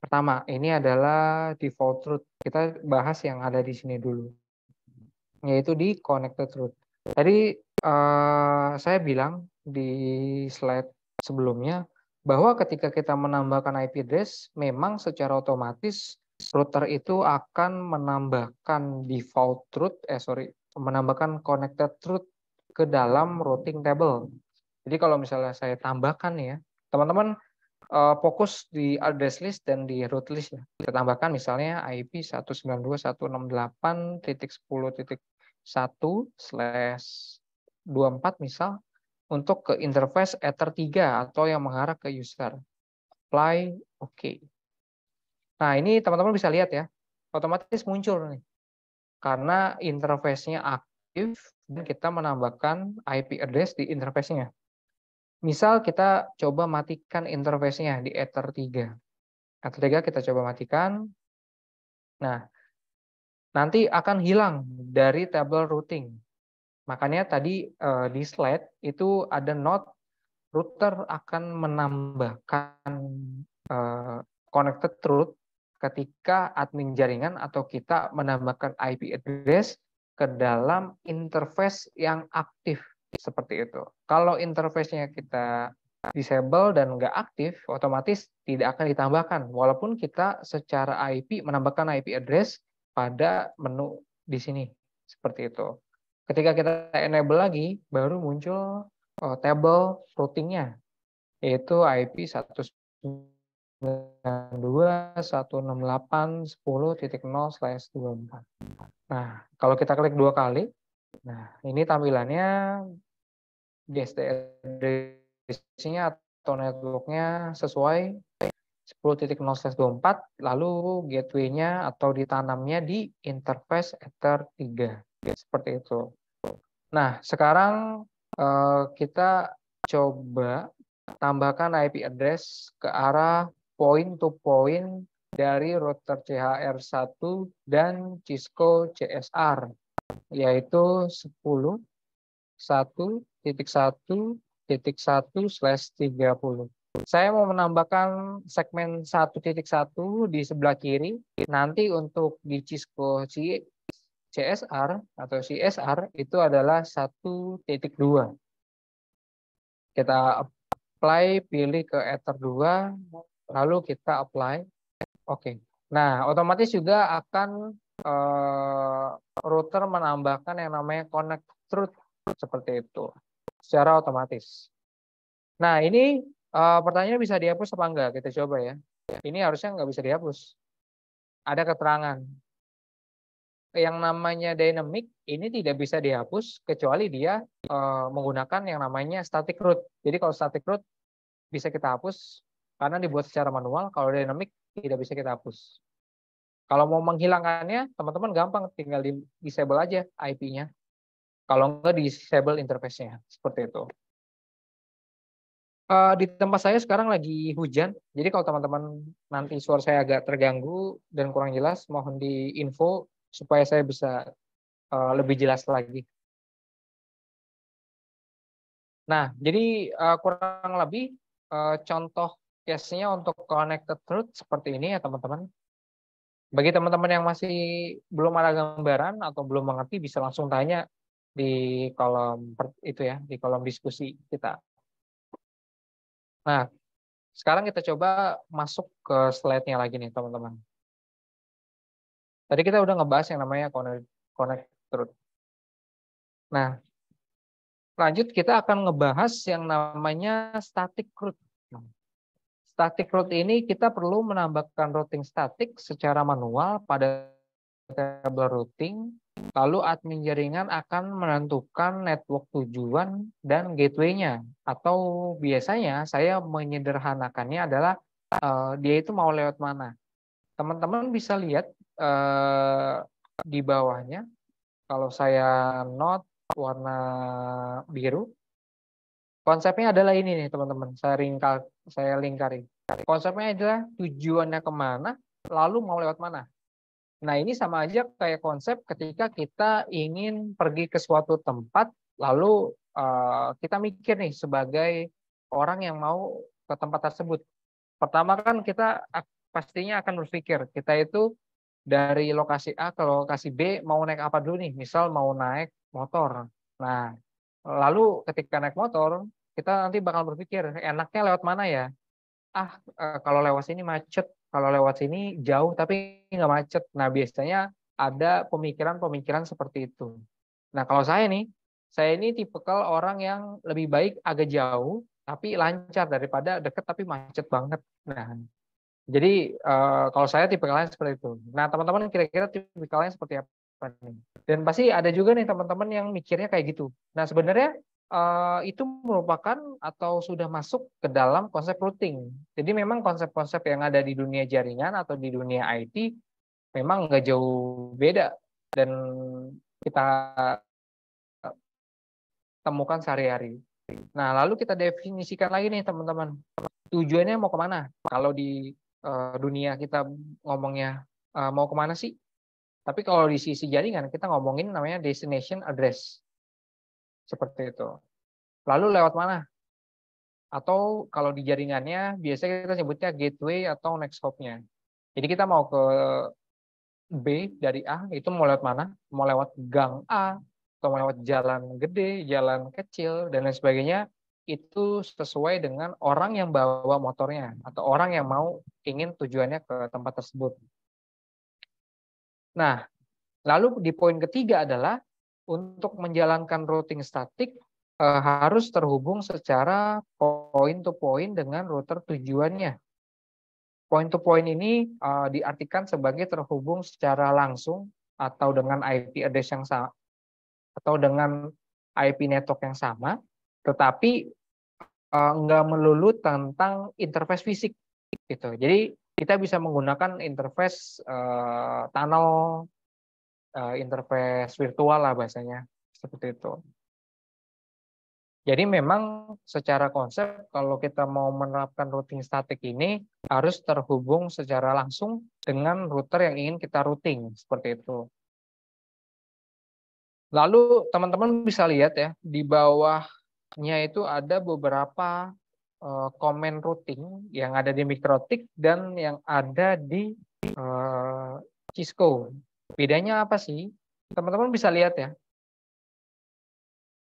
Pertama, ini adalah default truth. Kita bahas yang ada di sini dulu, yaitu di connected truth. Tadi eh, saya bilang di slide sebelumnya bahwa ketika kita menambahkan IP address, memang secara otomatis router itu akan menambahkan default truth, eh sorry, menambahkan connected truth ke dalam routing table. Jadi kalau misalnya saya tambahkan ya, teman-teman uh, fokus di address list dan di root list ya. Kita tambahkan misalnya IP 192.168.10.1 dua 24 misal untuk ke interface Ether 3 atau yang mengarah ke user. Apply, oke. Okay. Nah, ini teman-teman bisa lihat ya. Otomatis muncul nih. Karena interface-nya aktif dan kita menambahkan IP address di interface-nya. Misal kita coba matikan interface-nya di Ether 3. Ether 3 kita coba matikan. Nah, nanti akan hilang dari table routing. Makanya tadi eh, di slide itu ada not router akan menambahkan eh, connected route ketika admin jaringan atau kita menambahkan IP address ke dalam interface yang aktif seperti itu. Kalau interface-nya kita disable dan nggak aktif, otomatis tidak akan ditambahkan. Walaupun kita secara IP menambahkan IP address pada menu di sini. Seperti itu. Ketika kita enable lagi, baru muncul oh, table routing-nya. yaitu IP 192.168.10.0/24. Nah, kalau kita klik dua kali, Nah, ini tampilannya DST nya atau networknya sesuai 10.0/24 lalu gateway-nya atau ditanamnya di interface Ether 3 seperti itu. Nah, sekarang eh, kita coba tambahkan IP address ke arah point to point dari router CHR1 dan Cisco CSR yaitu 10 1 titik 1 titik 1 slash 30. Saya mau menambahkan segmen 1.1 di sebelah kiri. Nanti untuk di Cisco CSR atau CSR itu adalah 1.2. Kita apply, pilih ke Ether 2, lalu kita apply. Oke. Nah, otomatis juga akan uh, router menambahkan yang namanya connect truth seperti itu secara otomatis. Nah ini uh, pertanyaan bisa dihapus apa enggak? Kita coba ya. Ini harusnya nggak bisa dihapus. Ada keterangan. Yang namanya dynamic ini tidak bisa dihapus kecuali dia uh, menggunakan yang namanya static root. Jadi kalau static root bisa kita hapus karena dibuat secara manual, kalau dynamic tidak bisa kita hapus. Kalau mau menghilangkannya, teman-teman gampang tinggal di disable aja IP-nya. Kalau enggak disable interface-nya, seperti itu. Uh, di tempat saya sekarang lagi hujan, jadi kalau teman-teman nanti suara saya agak terganggu dan kurang jelas, mohon di info supaya saya bisa uh, lebih jelas lagi. Nah, jadi uh, kurang lebih uh, contoh case-nya untuk connected truth seperti ini ya teman-teman. Bagi teman-teman yang masih belum ada gambaran atau belum mengerti bisa langsung tanya di kolom itu ya, di kolom diskusi kita. Nah, sekarang kita coba masuk ke slide-nya lagi nih, teman-teman. Tadi kita udah ngebahas yang namanya connect connect truth. Nah, lanjut kita akan ngebahas yang namanya static truth. Static route ini kita perlu menambahkan routing statik secara manual pada tabel routing. Lalu admin jaringan akan menentukan network tujuan dan gateway-nya. Atau biasanya saya menyederhanakannya adalah uh, dia itu mau lewat mana. Teman-teman bisa lihat uh, di bawahnya. Kalau saya not warna biru, Konsepnya adalah ini nih teman-teman, saya ringkas, saya lingkari. Konsepnya adalah tujuannya kemana, lalu mau lewat mana. Nah ini sama aja kayak konsep ketika kita ingin pergi ke suatu tempat, lalu uh, kita mikir nih sebagai orang yang mau ke tempat tersebut. Pertama kan kita pastinya akan berpikir kita itu dari lokasi A ke lokasi B mau naik apa dulu nih, misal mau naik motor. Nah Lalu ketika naik motor, kita nanti bakal berpikir enaknya lewat mana ya? Ah, eh, kalau lewat sini macet, kalau lewat sini jauh tapi nggak macet. Nah biasanya ada pemikiran-pemikiran seperti itu. Nah kalau saya nih, saya ini tipikal orang yang lebih baik agak jauh tapi lancar daripada deket tapi macet banget. Nah jadi eh, kalau saya tipikalnya seperti itu. Nah teman-teman kira-kira tipikalnya seperti apa? Dan pasti ada juga nih teman-teman yang mikirnya kayak gitu. Nah sebenarnya uh, itu merupakan atau sudah masuk ke dalam konsep routing. Jadi memang konsep-konsep yang ada di dunia jaringan atau di dunia IT memang nggak jauh beda dan kita eh, temukan sehari-hari. Nah lalu kita definisikan lagi nih teman-teman tujuannya mau kemana? Kalau di uh, dunia kita ngomongnya uh, mau kemana sih? Tapi kalau di sisi jaringan kita ngomongin namanya destination address. Seperti itu. Lalu lewat mana? Atau kalau di jaringannya biasanya kita sebutnya gateway atau next hop-nya. Jadi kita mau ke B dari A itu mau lewat mana? Mau lewat gang A atau mau lewat jalan gede, jalan kecil dan lain sebagainya itu sesuai dengan orang yang bawa motornya atau orang yang mau ingin tujuannya ke tempat tersebut Nah, lalu di poin ketiga adalah untuk menjalankan routing statik eh, harus terhubung secara point to point dengan router tujuannya. Point to point ini eh, diartikan sebagai terhubung secara langsung atau dengan IP address yang sama atau dengan IP network yang sama, tetapi eh, nggak melulu tentang interface fisik gitu. Jadi kita bisa menggunakan interface uh, tunnel, uh, interface virtual lah bahasanya, seperti itu. Jadi memang secara konsep kalau kita mau menerapkan routing statik ini harus terhubung secara langsung dengan router yang ingin kita routing, seperti itu. Lalu teman-teman bisa lihat ya, di bawahnya itu ada beberapa uh, routing yang ada di Mikrotik dan yang ada di uh, Cisco. Bedanya apa sih? Teman-teman bisa lihat ya.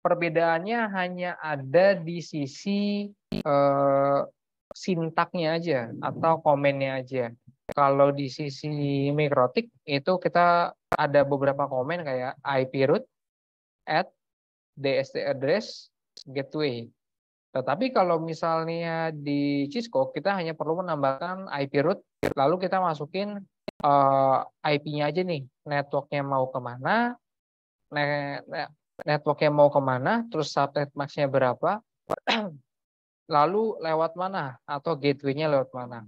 Perbedaannya hanya ada di sisi uh, sintaknya aja atau komennya aja. Kalau di sisi Mikrotik itu kita ada beberapa komen kayak IP root, add, dst address, gateway tetapi kalau misalnya di Cisco kita hanya perlu menambahkan IP root, lalu kita masukin uh, eh, IP-nya aja nih, networknya mau kemana, networknya mau kemana, terus subnet max-nya berapa, (clears throat) lalu lewat mana atau gateway-nya lewat mana.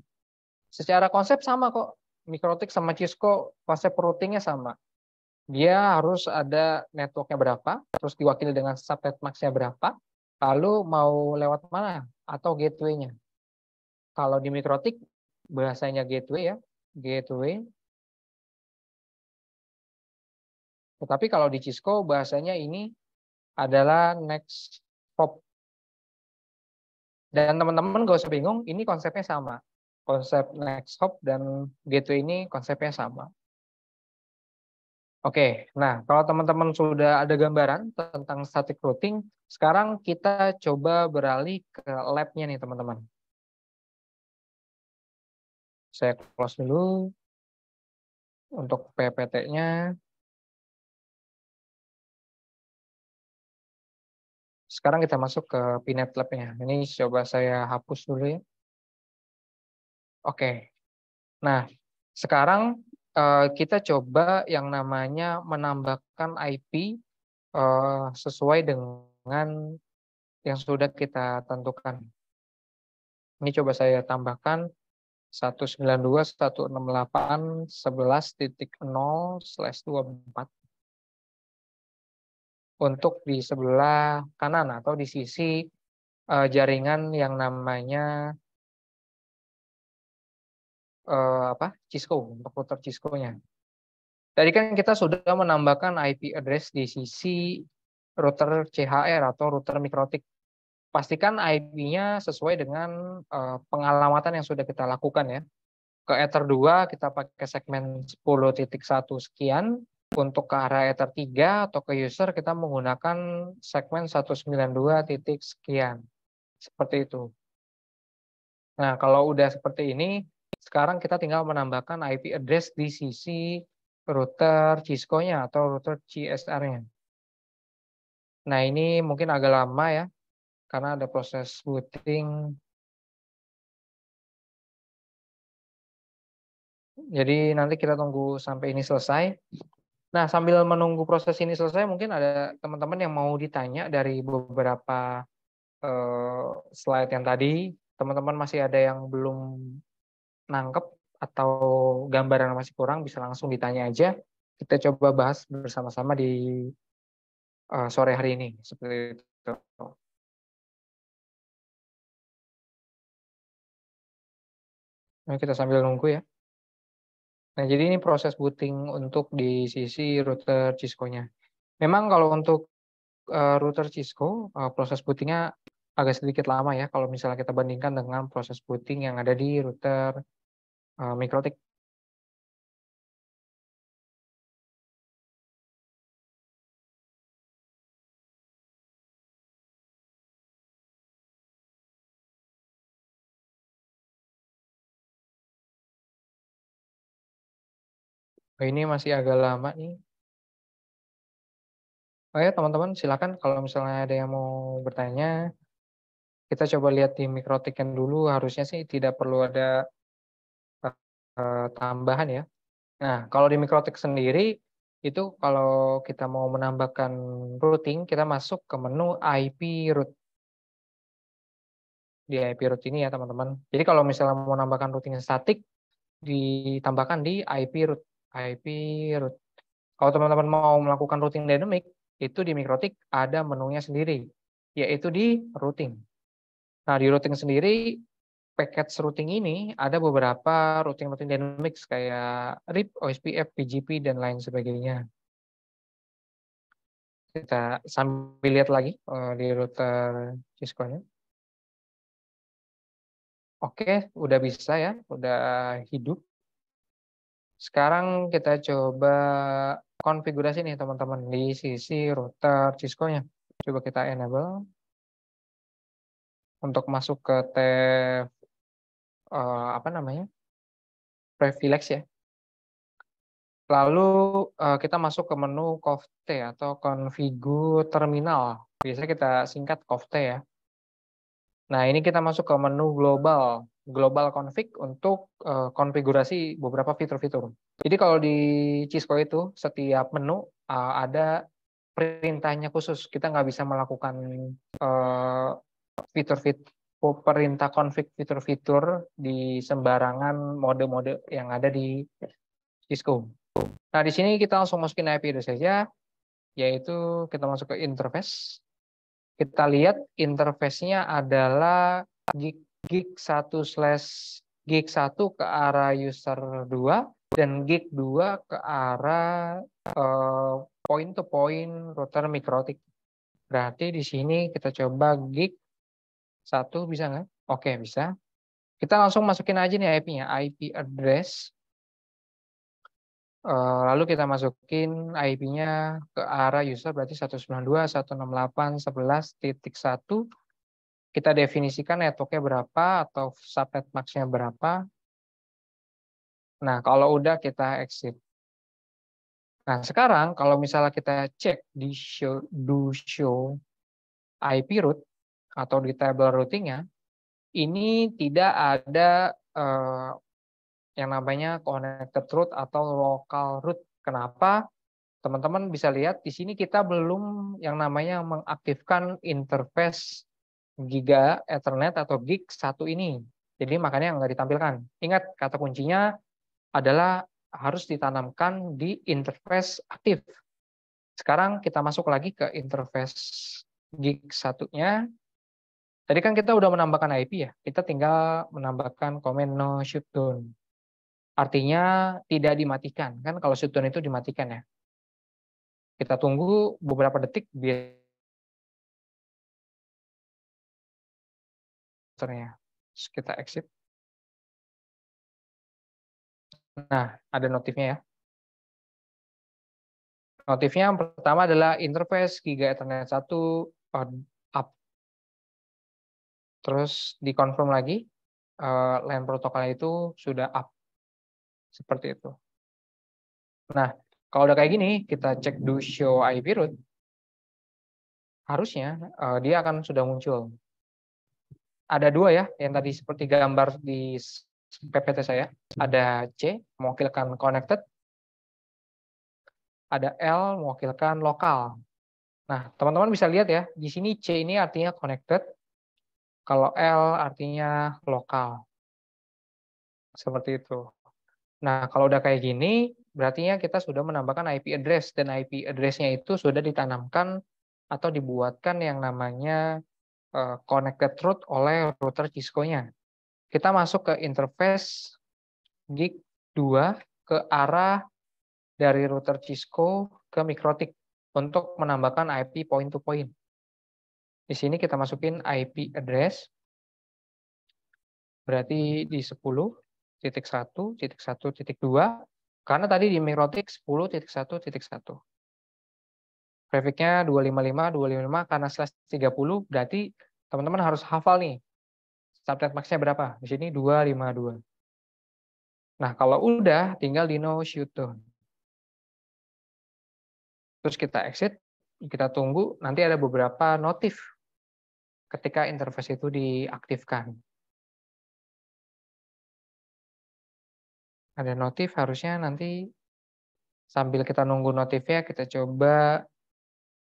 Secara konsep sama kok, Mikrotik sama Cisco konsep routing-nya sama. Dia harus ada networknya berapa, terus diwakili dengan subnet max-nya berapa, Lalu mau lewat mana? Atau gateway-nya? Kalau di mikrotik, bahasanya gateway ya. Gateway. Tetapi kalau di Cisco, bahasanya ini adalah next hop. Dan teman-teman gak usah bingung, ini konsepnya sama. Konsep next hop dan gateway ini konsepnya sama. Oke, nah kalau teman-teman sudah ada gambaran tentang static routing, sekarang kita coba beralih ke labnya nih teman-teman. Saya close dulu untuk PPT-nya. Sekarang kita masuk ke Pinet lab Ini coba saya hapus dulu ya. Oke. Nah, sekarang Eh, kita coba yang namanya menambahkan IP eh, sesuai dengan yang sudah kita tentukan. Ini coba saya tambahkan 192.168.11.0/24. Untuk di sebelah kanan atau di sisi eh, jaringan yang namanya uh, apa Cisco untuk router Cisco-nya. Tadi kan kita sudah menambahkan IP address di sisi router CHR atau router mikrotik. Pastikan IP-nya sesuai dengan uh, pengalamatan yang sudah kita lakukan ya. Ke Ether 2 kita pakai segmen 10.1 sekian. Untuk ke arah Ether 3 atau ke user kita menggunakan segmen 192 titik sekian. Seperti itu. Nah, kalau udah seperti ini, sekarang kita tinggal menambahkan IP address di sisi router Cisco-nya atau router CSR-nya. Nah, ini mungkin agak lama ya, karena ada proses booting. Jadi nanti kita tunggu sampai ini selesai. Nah, sambil menunggu proses ini selesai, mungkin ada teman-teman yang mau ditanya dari beberapa uh, slide yang tadi. Teman-teman masih ada yang belum nangkep atau gambaran masih kurang bisa langsung ditanya aja. Kita coba bahas bersama-sama di uh, sore hari ini seperti itu. Nah, kita sambil nunggu ya. Nah, jadi ini proses booting untuk di sisi router Cisco-nya. Memang kalau untuk uh, router Cisco, uh, proses bootingnya agak sedikit lama ya kalau misalnya kita bandingkan dengan proses booting yang ada di router Ah, mikrotik oh, ini masih agak lama nih. Oh ya teman-teman silakan kalau misalnya ada yang mau bertanya, kita coba lihat di mikrotiken dulu. Harusnya sih tidak perlu ada Eh, tambahan ya. Nah, kalau di Mikrotik sendiri itu kalau kita mau menambahkan routing, kita masuk ke menu IP root. Di IP root ini ya, teman-teman. Jadi kalau misalnya mau menambahkan routing statik, ditambahkan di IP root. IP root. Kalau teman-teman mau melakukan routing dynamic, itu di Mikrotik ada menunya sendiri, yaitu di routing. Nah, di routing sendiri package routing ini ada beberapa routing-routing dynamics kayak RIP, OSPF, PGP, dan lain sebagainya. Kita sambil lihat lagi eh, di router Cisco-nya. Oke, udah bisa ya, udah hidup. Sekarang kita coba konfigurasi nih teman-teman di sisi router Cisco-nya. Coba kita enable untuk masuk ke TF uh, apa namanya privilege ya. Lalu uh, kita masuk ke menu Kofte atau Configure Terminal. Biasanya kita singkat Kofte ya. Nah ini kita masuk ke menu Global, Global Config untuk uh, konfigurasi beberapa fitur-fitur. Jadi kalau di Cisco itu setiap menu uh, ada perintahnya khusus. Kita nggak bisa melakukan fitur-fitur uh, fitur -fitur perintah config fitur-fitur di sembarangan mode-mode yang ada di Cisco. Nah, di sini kita langsung masukin IP address saja, yaitu kita masuk ke interface. Kita lihat interface-nya adalah gig, gig 1 slash gig 1 ke arah user 2 dan gig 2 ke arah eh, point to point -point router mikrotik. Berarti di sini kita coba gig satu bisa nggak? Oke, bisa. Kita langsung masukin aja nih IP-nya, IP address. Eh, lalu kita masukin IP-nya ke arah user berarti 192.168.11.1. Kita definisikan networknya berapa atau subnet max-nya berapa. Nah, kalau udah kita exit. Nah, sekarang kalau misalnya kita cek di show, do show IP route atau di table routingnya, ini tidak ada eh, yang namanya connected root atau local root. Kenapa? Teman-teman bisa lihat di sini kita belum yang namanya mengaktifkan interface giga Ethernet atau gig satu ini. Jadi makanya nggak ditampilkan. Ingat kata kuncinya adalah harus ditanamkan di interface aktif. Sekarang kita masuk lagi ke interface gig satunya. Tadi kan kita udah menambahkan IP ya, kita tinggal menambahkan komen no shutdown. Artinya tidak dimatikan, kan kalau shutdown itu dimatikan ya. Kita tunggu beberapa detik biar Terus kita exit. Nah, ada notifnya ya. Notifnya yang pertama adalah interface Giga Ethernet 1 Terus dikonfirm lagi, uh, protokolnya itu sudah up. Seperti itu. Nah, kalau udah kayak gini, kita cek do show IP root, harusnya uh, dia akan sudah muncul. Ada dua ya, yang tadi seperti gambar di PPT saya. Ada C, mewakilkan connected, ada L mewakilkan lokal. Nah, teman-teman bisa lihat ya, di sini C ini artinya connected, kalau L artinya lokal. Seperti itu. Nah, kalau udah kayak gini, berartinya kita sudah menambahkan IP address dan IP address-nya itu sudah ditanamkan atau dibuatkan yang namanya eh, connected root oleh router Cisco-nya. Kita masuk ke interface gig 2 ke arah dari router Cisco ke Mikrotik untuk menambahkan IP point to point. Di sini kita masukin IP address. Berarti di 10 titik 1, titik 1, titik 2. Karena tadi di mikrotik 10 titik 1, titik 1. 255, 255 karena slash 30 berarti teman-teman harus hafal nih. Subnet max-nya berapa? Di sini 252. Nah, kalau udah tinggal di no shoot down. Terus kita exit, kita tunggu nanti ada beberapa notif ketika interface itu diaktifkan. Ada notif harusnya nanti sambil kita nunggu notif ya kita coba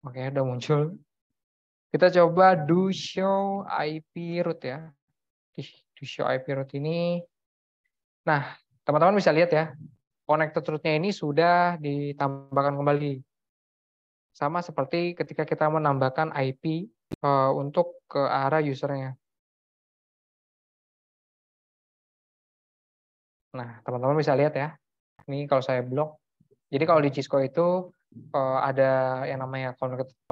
oke udah muncul. Kita coba do show IP root ya. Do show IP root ini nah, teman-teman bisa lihat ya. Connected root-nya ini sudah ditambahkan kembali sama seperti ketika kita menambahkan IP uh, eh, untuk ke arah usernya. Nah, teman-teman bisa lihat ya. Ini kalau saya blok. Jadi kalau di Cisco itu uh, ada yang namanya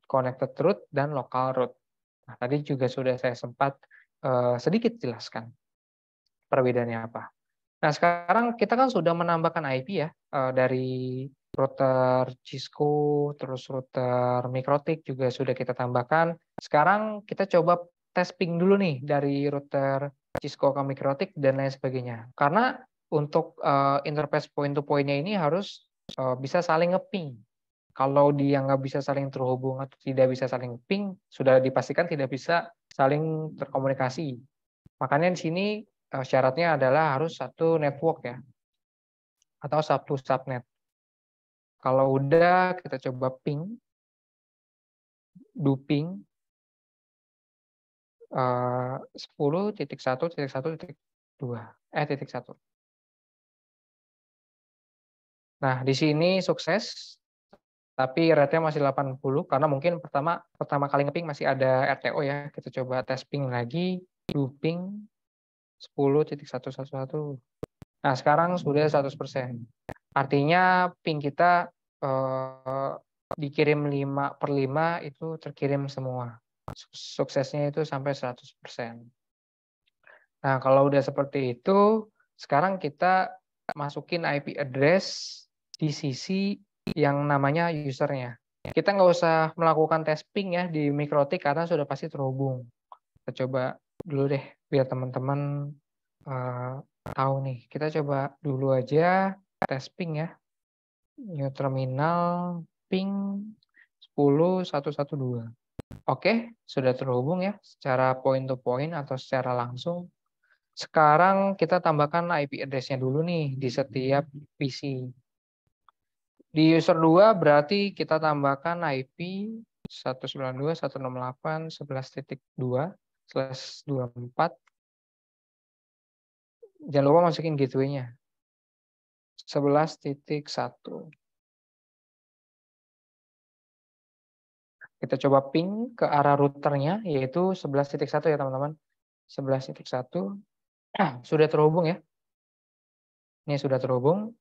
connected, root dan local root. Nah, tadi juga sudah saya sempat uh, sedikit jelaskan perbedaannya apa. Nah, sekarang kita kan sudah menambahkan IP ya uh, dari router Cisco, terus router Mikrotik juga sudah kita tambahkan. Sekarang kita coba tes ping dulu nih dari router Cisco ke Mikrotik dan lain sebagainya. Karena untuk uh, interface point to point-nya ini harus uh, bisa saling ngeping. Kalau dia nggak bisa saling terhubung atau tidak bisa saling ping, sudah dipastikan tidak bisa saling terkomunikasi. Makanya di sini uh, syaratnya adalah harus satu network ya, atau satu subnet. Kalau udah, kita coba ping, duping eh, sepuluh titik satu titik satu titik dua eh titik satu nah di sini sukses tapi rate-nya masih 80 karena mungkin pertama pertama kali ngeping masih ada RTO ya kita coba tes ping lagi duping sepuluh titik satu satu satu. nah sekarang sudah 100% Artinya ping kita eh, dikirim 5 per 5 itu terkirim semua. Suksesnya itu sampai 100%. Nah, kalau udah seperti itu, sekarang kita masukin IP address di sisi yang namanya usernya. Kita nggak usah melakukan tes ping ya di mikrotik karena sudah pasti terhubung. Kita coba dulu deh biar teman-teman uh, tahu nih. Kita coba dulu aja tes ya. ping ya. New terminal ping 10112. Oke, sudah terhubung ya secara point to point atau secara langsung. Sekarang kita tambahkan IP address-nya dulu nih di setiap PC. Di user 2 berarti kita tambahkan IP 192.168.11.2 24. Jangan lupa masukin gateway-nya. 11.1. Kita coba ping ke arah routernya, yaitu 11.1 ya teman-teman. 11.1. satu ah, sudah terhubung ya. Ini sudah terhubung.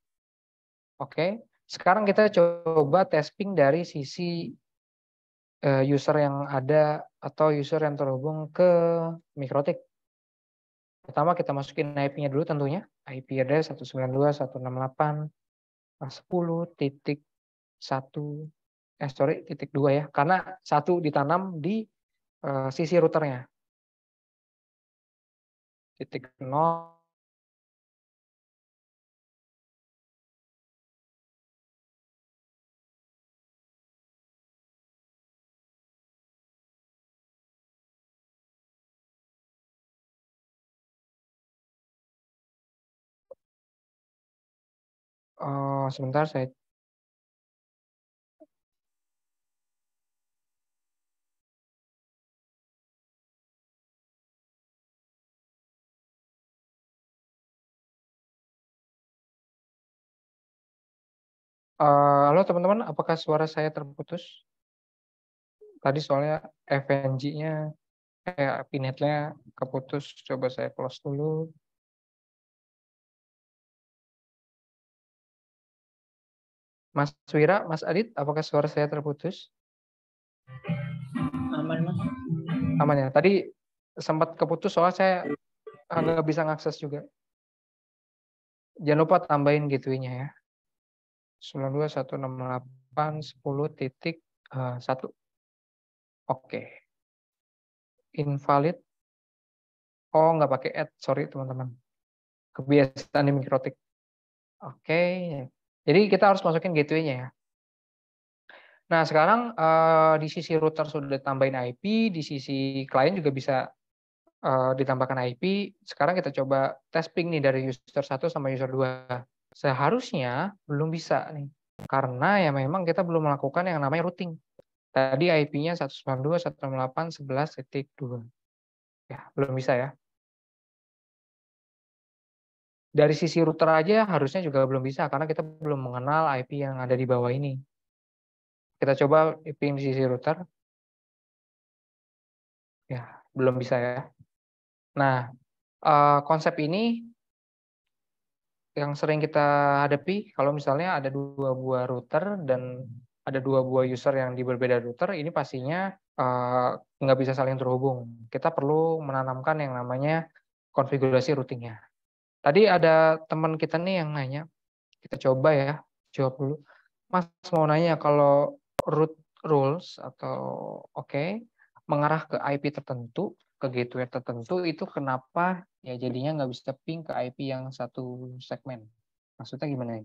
Oke. Sekarang kita coba tes ping dari sisi eh, user yang ada atau user yang terhubung ke mikrotik. Pertama kita masukin IP-nya dulu tentunya. IP address 192.168.10.1 ah, eh sorry titik 2 ya karena satu ditanam di uh, sisi routernya titik 0 Uh, sebentar saya Uh, halo teman-teman, apakah suara saya terputus? Tadi soalnya FNG-nya, eh, pinetnya keputus. Coba saya close dulu. Mas Wira, Mas Adit, apakah suara saya terputus? Aman, Mas. Aman ya. Tadi sempat keputus soalnya saya eh, nggak bisa ngakses juga. Jangan lupa tambahin gituinya ya. 92.168.10.1 titik 1. Eh, Oke. Invalid. Oh, nggak pakai add. Sorry, teman-teman. Kebiasaan di mikrotik. Oke, okay. Jadi kita harus masukin gateway-nya ya. Nah, sekarang uh, di sisi router sudah tambahin IP, di sisi klien juga bisa uh, ditambahkan IP. Sekarang kita coba tes ping nih dari user 1 sama user 2. Seharusnya belum bisa nih. Karena ya memang kita belum melakukan yang namanya routing. Tadi IP-nya 192.168.11.2. Ya, belum bisa ya dari sisi router aja harusnya juga belum bisa karena kita belum mengenal IP yang ada di bawah ini. Kita coba IP di sisi router. Ya, belum bisa ya. Nah, eh, konsep ini yang sering kita hadapi kalau misalnya ada dua buah router dan ada dua buah user yang di berbeda router, ini pastinya eh, nggak bisa saling terhubung. Kita perlu menanamkan yang namanya konfigurasi routingnya. Tadi ada teman kita nih yang nanya, kita coba ya, jawab dulu. Mas mau nanya kalau root rules atau oke okay, mengarah ke IP tertentu, ke gateway tertentu itu kenapa ya jadinya nggak bisa ping ke IP yang satu segmen? Maksudnya gimana?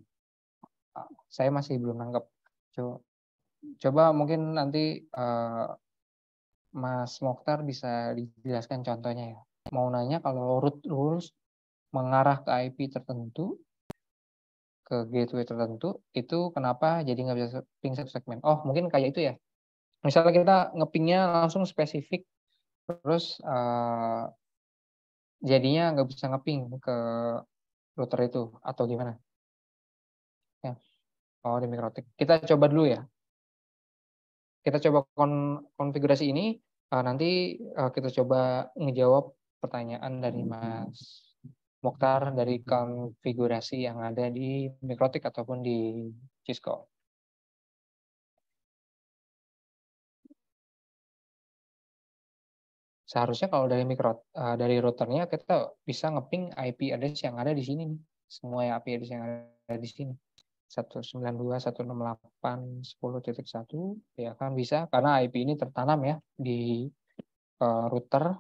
Ah, saya masih belum nangkep. Coba, coba mungkin nanti uh, Mas Mokhtar bisa dijelaskan contohnya ya. Mau nanya kalau root rules mengarah ke IP tertentu, ke gateway tertentu, itu kenapa jadi nggak bisa ping satu segmen? Oh, mungkin kayak itu ya. Misalnya kita ngepingnya langsung spesifik, terus uh, jadinya nggak bisa ngeping ke router itu atau gimana? Ya. Oh, di mikrotik. Kita coba dulu ya. Kita coba kon konfigurasi ini. Uh, nanti uh, kita coba ngejawab pertanyaan dari hmm. Mas Mokhtar dari konfigurasi yang ada di Mikrotik ataupun di Cisco. Seharusnya kalau dari mikro eh, dari routernya kita bisa ngeping IP address yang ada di sini nih. Semua IP address yang ada di sini. 192.168.10.1 ya kan bisa karena IP ini tertanam ya di eh, router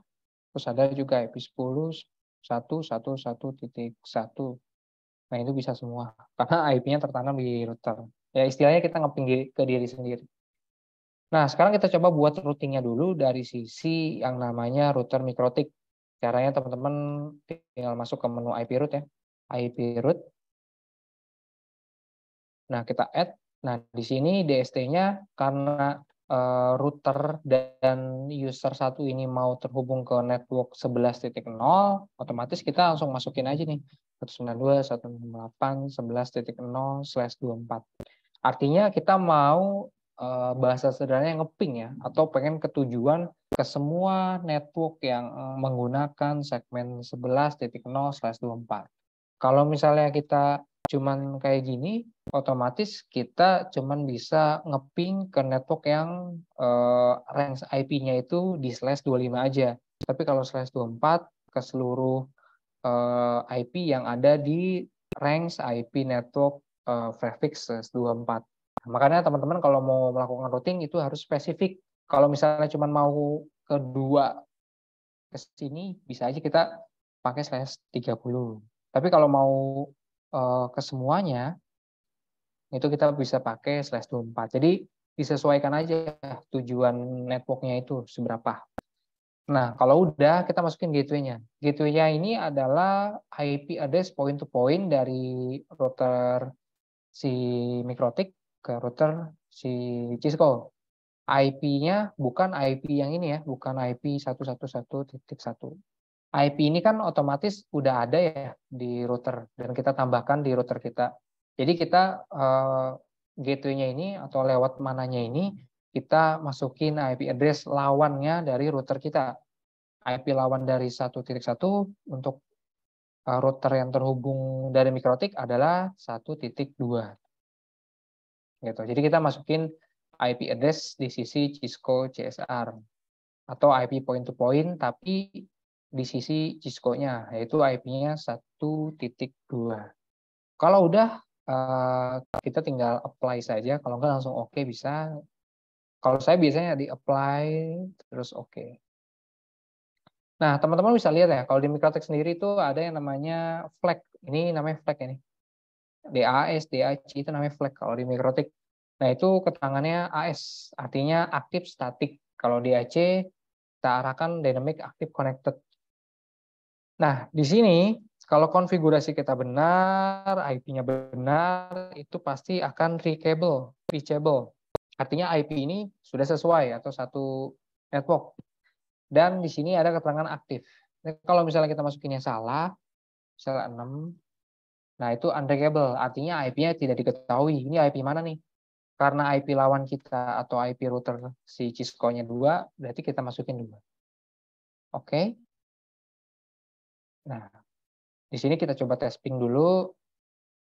terus ada juga IP10 satu satu satu titik satu nah itu bisa semua (laughs) karena IP-nya tertanam di router ya istilahnya kita ngeping ke diri sendiri nah sekarang kita coba buat routingnya dulu dari sisi yang namanya router mikrotik caranya teman-teman tinggal masuk ke menu IP root ya IP root nah kita add nah di sini DST-nya karena uh, router dan user satu ini mau terhubung ke network 11.0, otomatis kita langsung masukin aja nih 192.168.11.0 slash 24. Artinya kita mau uh, bahasa sederhananya ngeping ya, atau pengen ketujuan ke semua network yang eh, menggunakan segmen 11.0 slash 24. Kalau misalnya kita cuman kayak gini otomatis kita cuman bisa ngeping ke network yang uh, range IP-nya itu di slash 25 aja. Tapi kalau slash 24 ke seluruh uh, eh, IP yang ada di range IP network uh, prefix slash 24. empat. makanya teman-teman kalau mau melakukan routing itu harus spesifik. Kalau misalnya cuma mau kedua ke sini bisa aja kita pakai slash 30. Tapi kalau mau Eh, kesemuanya itu kita bisa pakai slash 24. Jadi disesuaikan aja tujuan networknya itu seberapa. Nah, kalau udah kita masukin gateway-nya. Gateway-nya ini adalah IP address point to point dari router si Mikrotik ke router si Cisco. IP-nya bukan IP yang ini ya, bukan IP 111.1. IP ini kan otomatis udah ada ya di router dan kita tambahkan di router kita. Jadi kita uh, gateway-nya ini atau lewat mananya ini kita masukin IP address lawannya dari router kita. IP lawan dari 1.1 untuk eh, router yang terhubung dari mikrotik adalah 1.2. Gitu. Jadi kita masukin IP address di sisi Cisco CSR atau IP point to point tapi di sisi Cisco-nya, yaitu IP-nya 1.2. Kalau udah, eh, kita tinggal apply saja. Kalau nggak langsung oke okay bisa. Kalau saya biasanya di apply, terus oke. Okay. Nah, teman-teman bisa lihat ya, kalau di Mikrotek sendiri itu ada yang namanya flag. Ini namanya flag ya, ini. DAS, DAC itu namanya flag kalau di Mikrotek. Nah, itu keterangannya AS, artinya aktif statik. Kalau DAC, kita arahkan dynamic active connected. Nah, di sini kalau konfigurasi kita benar, IP-nya benar, itu pasti akan reachable, reachable. Artinya IP ini sudah sesuai atau satu network. Dan di sini ada keterangan aktif. Nah, kalau misalnya kita masukinnya salah, misalnya 6, nah itu unreachable, artinya IP-nya tidak diketahui. Ini IP mana nih? Karena IP lawan kita atau IP router si Cisco-nya 2, berarti kita masukin 2. Oke, okay. Nah, di sini kita coba tes ping dulu.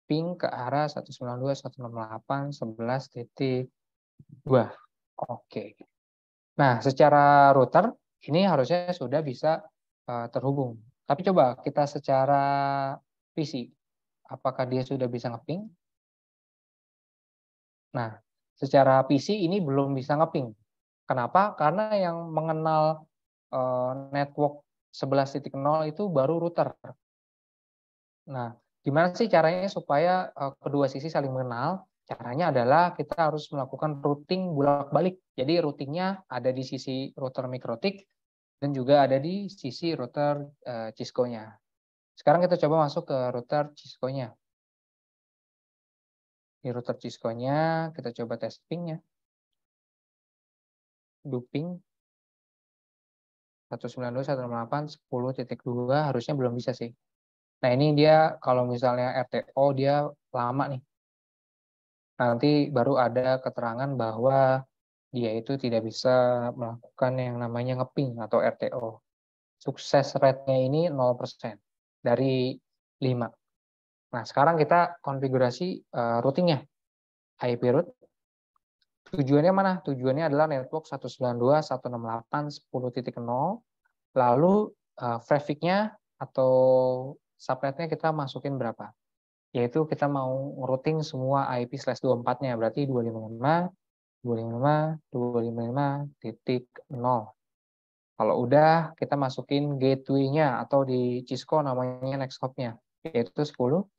Ping ke arah 192.168.11.2. Oke. Nah, secara router ini harusnya sudah bisa uh, terhubung. Tapi coba kita secara PC. Apakah dia sudah bisa ngeping? Nah, secara PC ini belum bisa ngeping. Kenapa? Karena yang mengenal uh, network 11.0 itu baru router. Nah, gimana sih caranya supaya eh, kedua sisi saling mengenal? Caranya adalah kita harus melakukan routing bolak-balik. Jadi routingnya ada di sisi router Mikrotik dan juga ada di sisi router eh, Cisco-nya. Sekarang kita coba masuk ke router Cisco-nya. Di router Cisco-nya kita coba testing-nya. Duping 192, 168, 10.2 harusnya belum bisa sih. Nah ini dia kalau misalnya RTO dia lama nih. Nanti baru ada keterangan bahwa dia itu tidak bisa melakukan yang namanya ngeping atau RTO. Sukses rate-nya ini 0% dari 5. Nah sekarang kita konfigurasi uh, routingnya. IP route Tujuannya mana? Tujuannya adalah network 192.168.10.0 lalu uh, trafficnya atau subnetnya kita masukin berapa? Yaitu kita mau routing semua IP slash 24-nya, berarti 255, 255, 255 titik 0. Kalau udah, kita masukin gateway-nya atau di Cisco namanya next hop-nya, yaitu 10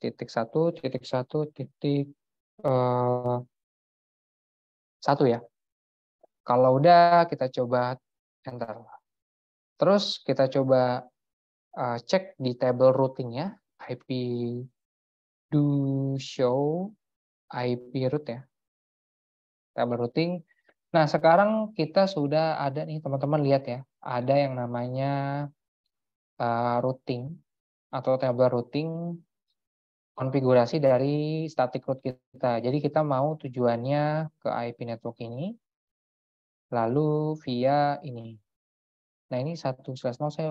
titik 1 titik titik eh, satu ya. Kalau udah kita coba enter. Terus kita coba uh, cek di table routing ya IP do show IP root ya. Table routing. Nah, sekarang kita sudah ada nih teman-teman lihat ya, ada yang namanya uh, routing atau table routing konfigurasi dari static root kita. Jadi kita mau tujuannya ke IP network ini, lalu via ini. Nah ini satu nol saya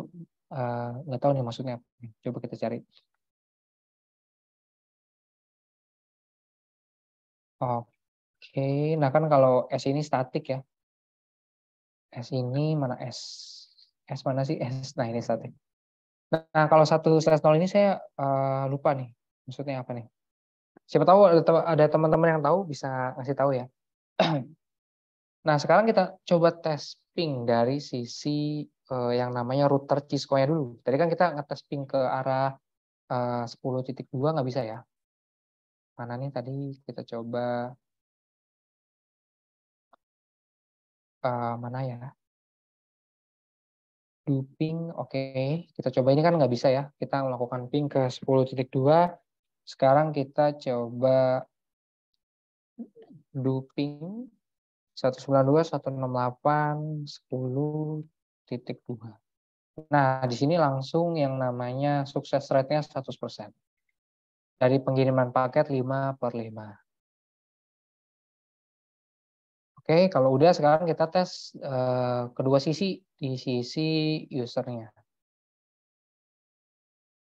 uh, nggak tahu nih maksudnya. Coba kita cari. Oke, nah kan kalau S ini statik ya. S ini mana S? S mana sih S? Nah ini statik. Nah kalau satu slash nol ini saya uh, lupa nih maksudnya apa nih siapa tahu ada teman-teman yang tahu bisa ngasih tahu ya (clears throat) nah sekarang kita coba tes ping dari sisi uh, yang namanya router Cisco-nya dulu tadi kan kita ngetes ping ke arah eh, uh, 10.2 nggak bisa ya mana nih tadi kita coba uh, mana ya duping oke okay. kita coba ini kan nggak bisa ya kita melakukan ping ke 10.2 sekarang kita coba duping 192, titik 2. Nah, di sini langsung yang namanya sukses rate-nya 100%. Dari pengiriman paket 5 per 5. Oke, kalau udah sekarang kita tes eh, kedua sisi, di sisi usernya.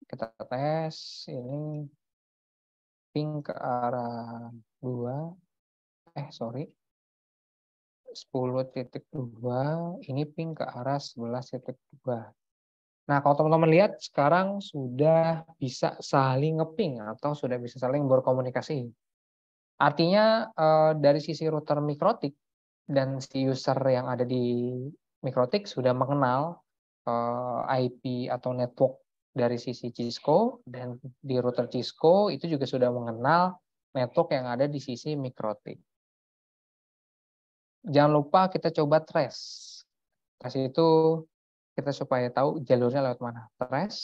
Kita tes ini ping ke arah 2 eh sorry 10.2 ini ping ke arah 11.2 nah kalau teman-teman lihat sekarang sudah bisa saling ngeping atau sudah bisa saling berkomunikasi artinya eh, dari sisi router mikrotik dan si user yang ada di mikrotik sudah mengenal eh, IP atau network dari sisi Cisco dan di router Cisco itu juga sudah mengenal network yang ada di sisi mikrotik. Jangan lupa kita coba trace. Trace itu kita supaya tahu jalurnya lewat mana. Trace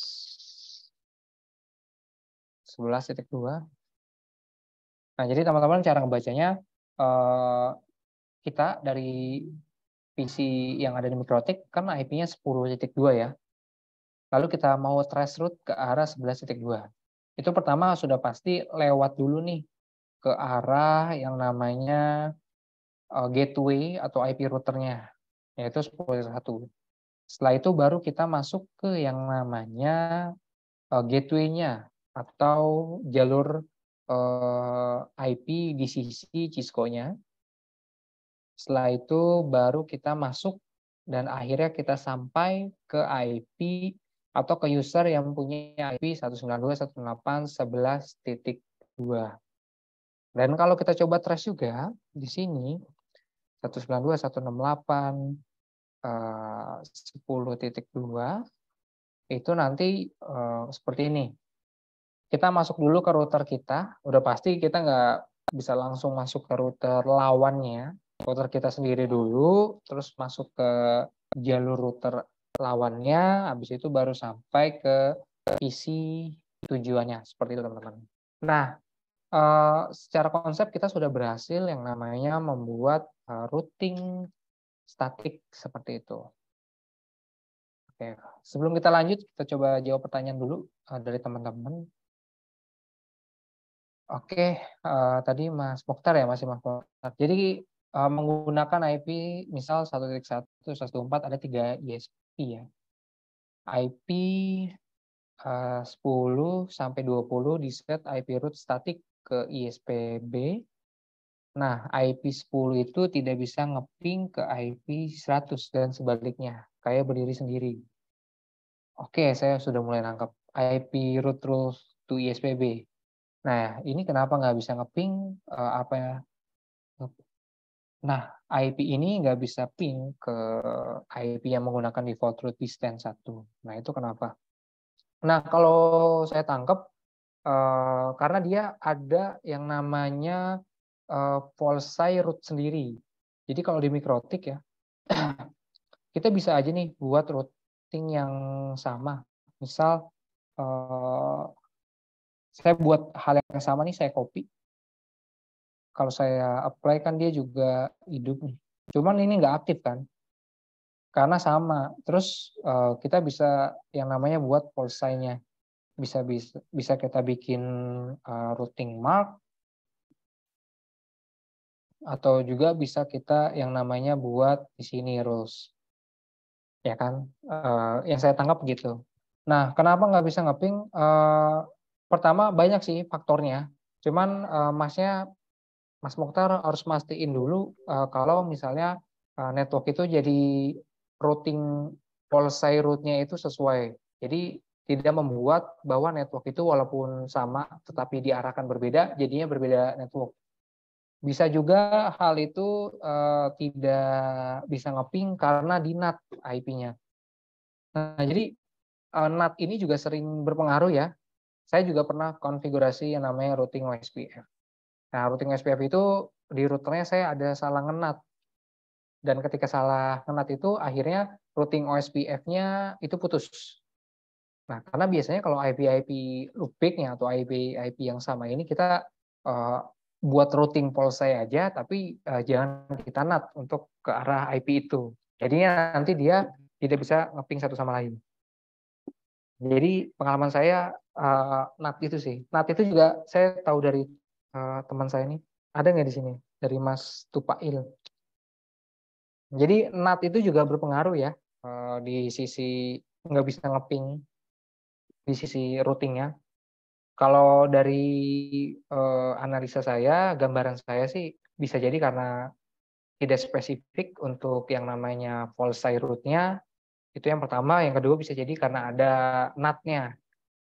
11.2. Nah, jadi teman-teman cara ngebacanya eh, kita dari PC yang ada di mikrotik kan IP-nya 10.2 ya lalu kita mau trace route ke arah 11.2. Itu pertama sudah pasti lewat dulu nih ke arah yang namanya eh, gateway atau IP routernya, yaitu 10.1. Setelah itu baru kita masuk ke yang namanya eh, gateway-nya atau jalur eh, IP di sisi Cisco-nya. Setelah itu baru kita masuk dan akhirnya kita sampai ke IP atau ke user yang punya IP 192.168.11.2. Dan kalau kita coba trace juga di sini 192.168.10.2 eh, itu nanti eh, seperti ini. Kita masuk dulu ke router kita, udah pasti kita nggak bisa langsung masuk ke router lawannya, router kita sendiri dulu, terus masuk ke jalur router lawannya, habis itu baru sampai ke visi tujuannya seperti itu teman-teman. Nah, eh, secara konsep kita sudah berhasil yang namanya membuat eh, routing statik seperti itu. Oke, sebelum kita lanjut, kita coba jawab pertanyaan dulu eh, dari teman-teman. Oke, uh, tadi Mas Mokhtar ya, masih Mas Mokhtar. Jadi uh, menggunakan IP misal 1.1.1.4 empat ada tiga ISP ya. IP uh, 10 sampai 20 di set IP root statik ke ISP B Nah, IP 10 itu tidak bisa ngeping ke IP 100 dan sebaliknya, kayak berdiri sendiri. Oke, saya sudah mulai nangkep IP root rules to ISPB. Nah, ini kenapa nggak bisa ngeping uh, apa Nah, IP ini nggak bisa ping ke IP yang menggunakan default root distance 1. Nah, itu kenapa? Nah, kalau saya tangkap, eh, karena dia ada yang namanya eh, false polsai root sendiri. Jadi kalau di mikrotik ya, (clears throat) kita bisa aja nih buat routing yang sama. Misal, eh, saya buat hal yang sama nih, saya copy kalau saya apply kan dia juga hidup nih. Cuman ini nggak aktif kan. Karena sama. Terus uh, kita bisa yang namanya buat polsainya. Bisa bisa, bisa kita bikin uh, routing mark atau juga bisa kita yang namanya buat di sini rules. Ya kan? Uh, yang saya tangkap gitu. Nah, kenapa nggak bisa ngeping? Uh, pertama banyak sih faktornya. Cuman uh, masnya Mas Mokhtar harus mastiin dulu uh, kalau misalnya uh, network itu jadi routing polsai route itu sesuai. Jadi tidak membuat bahwa network itu walaupun sama tetapi diarahkan berbeda, jadinya berbeda network. Bisa juga hal itu uh, tidak bisa ngeping karena di NAT IP-nya. Nah, jadi uh, NAT ini juga sering berpengaruh ya. Saya juga pernah konfigurasi yang namanya routing OSPF. Nah, routing SPF itu di routernya saya ada salah ngenat. Dan ketika salah ngenat itu akhirnya routing OSPF-nya itu putus. Nah, karena biasanya kalau IP-IP loopback-nya atau IP-IP yang sama ini kita uh, buat routing polsai aja, tapi uh, jangan kita nat untuk ke arah IP itu. Jadinya nanti dia tidak bisa ngeping satu sama lain. Jadi pengalaman saya uh, NAT itu sih. NAT itu juga saya tahu dari Eh, teman saya ini ada nggak di sini dari Mas Tupail. Jadi nat itu juga berpengaruh ya eh, di sisi nggak bisa ngeping di sisi routingnya. Kalau dari uh, analisa saya, gambaran saya sih bisa jadi karena tidak spesifik untuk yang namanya volsai rootnya itu yang pertama yang kedua bisa jadi karena ada nat-nya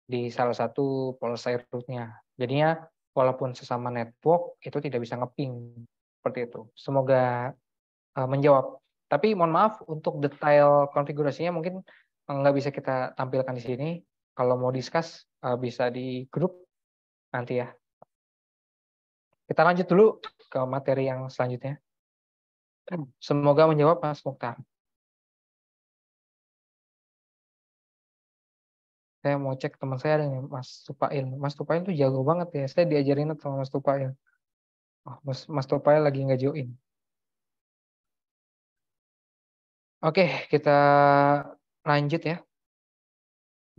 di salah satu volsai rootnya jadinya walaupun sesama network itu tidak bisa ngeping seperti itu. Semoga uh, menjawab. Tapi mohon maaf untuk detail konfigurasinya mungkin eh, nggak bisa kita tampilkan di sini. Kalau mau discuss uh, bisa di grup nanti ya. Kita lanjut dulu ke materi yang selanjutnya. Semoga menjawab Mas Mukhtar. saya mau cek teman saya ada nih Mas Tupail Mas Tupail tuh jago banget ya saya diajarin sama Mas Tupail oh, Mas Mas Tupail lagi nggak join Oke kita lanjut ya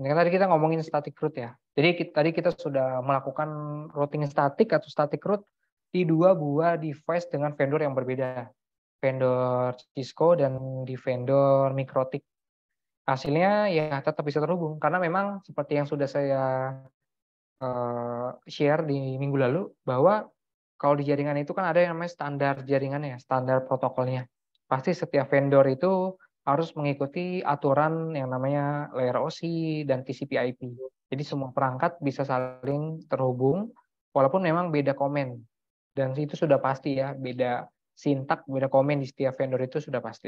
ini kan tadi kita ngomongin static root ya jadi kita, tadi kita sudah melakukan routing static atau static root di dua buah device dengan vendor yang berbeda vendor Cisco dan di vendor Mikrotik hasilnya ya tetap bisa terhubung karena memang seperti yang sudah saya uh, share di minggu lalu bahwa kalau di jaringan itu kan ada yang namanya standar jaringannya, standar protokolnya. Pasti setiap vendor itu harus mengikuti aturan yang namanya layer OC dan TCP/IP. Jadi semua perangkat bisa saling terhubung walaupun memang beda komen. Dan itu sudah pasti ya, beda sintak, beda komen di setiap vendor itu sudah pasti.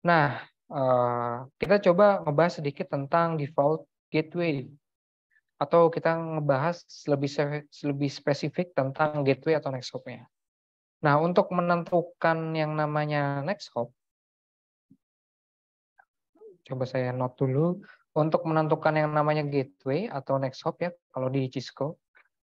Nah, eh, kita coba ngebahas sedikit tentang default gateway atau kita ngebahas lebih lebih spesifik tentang gateway atau next hop-nya. Nah, untuk menentukan yang namanya next hop coba saya note dulu untuk menentukan yang namanya gateway atau next hop ya kalau di Cisco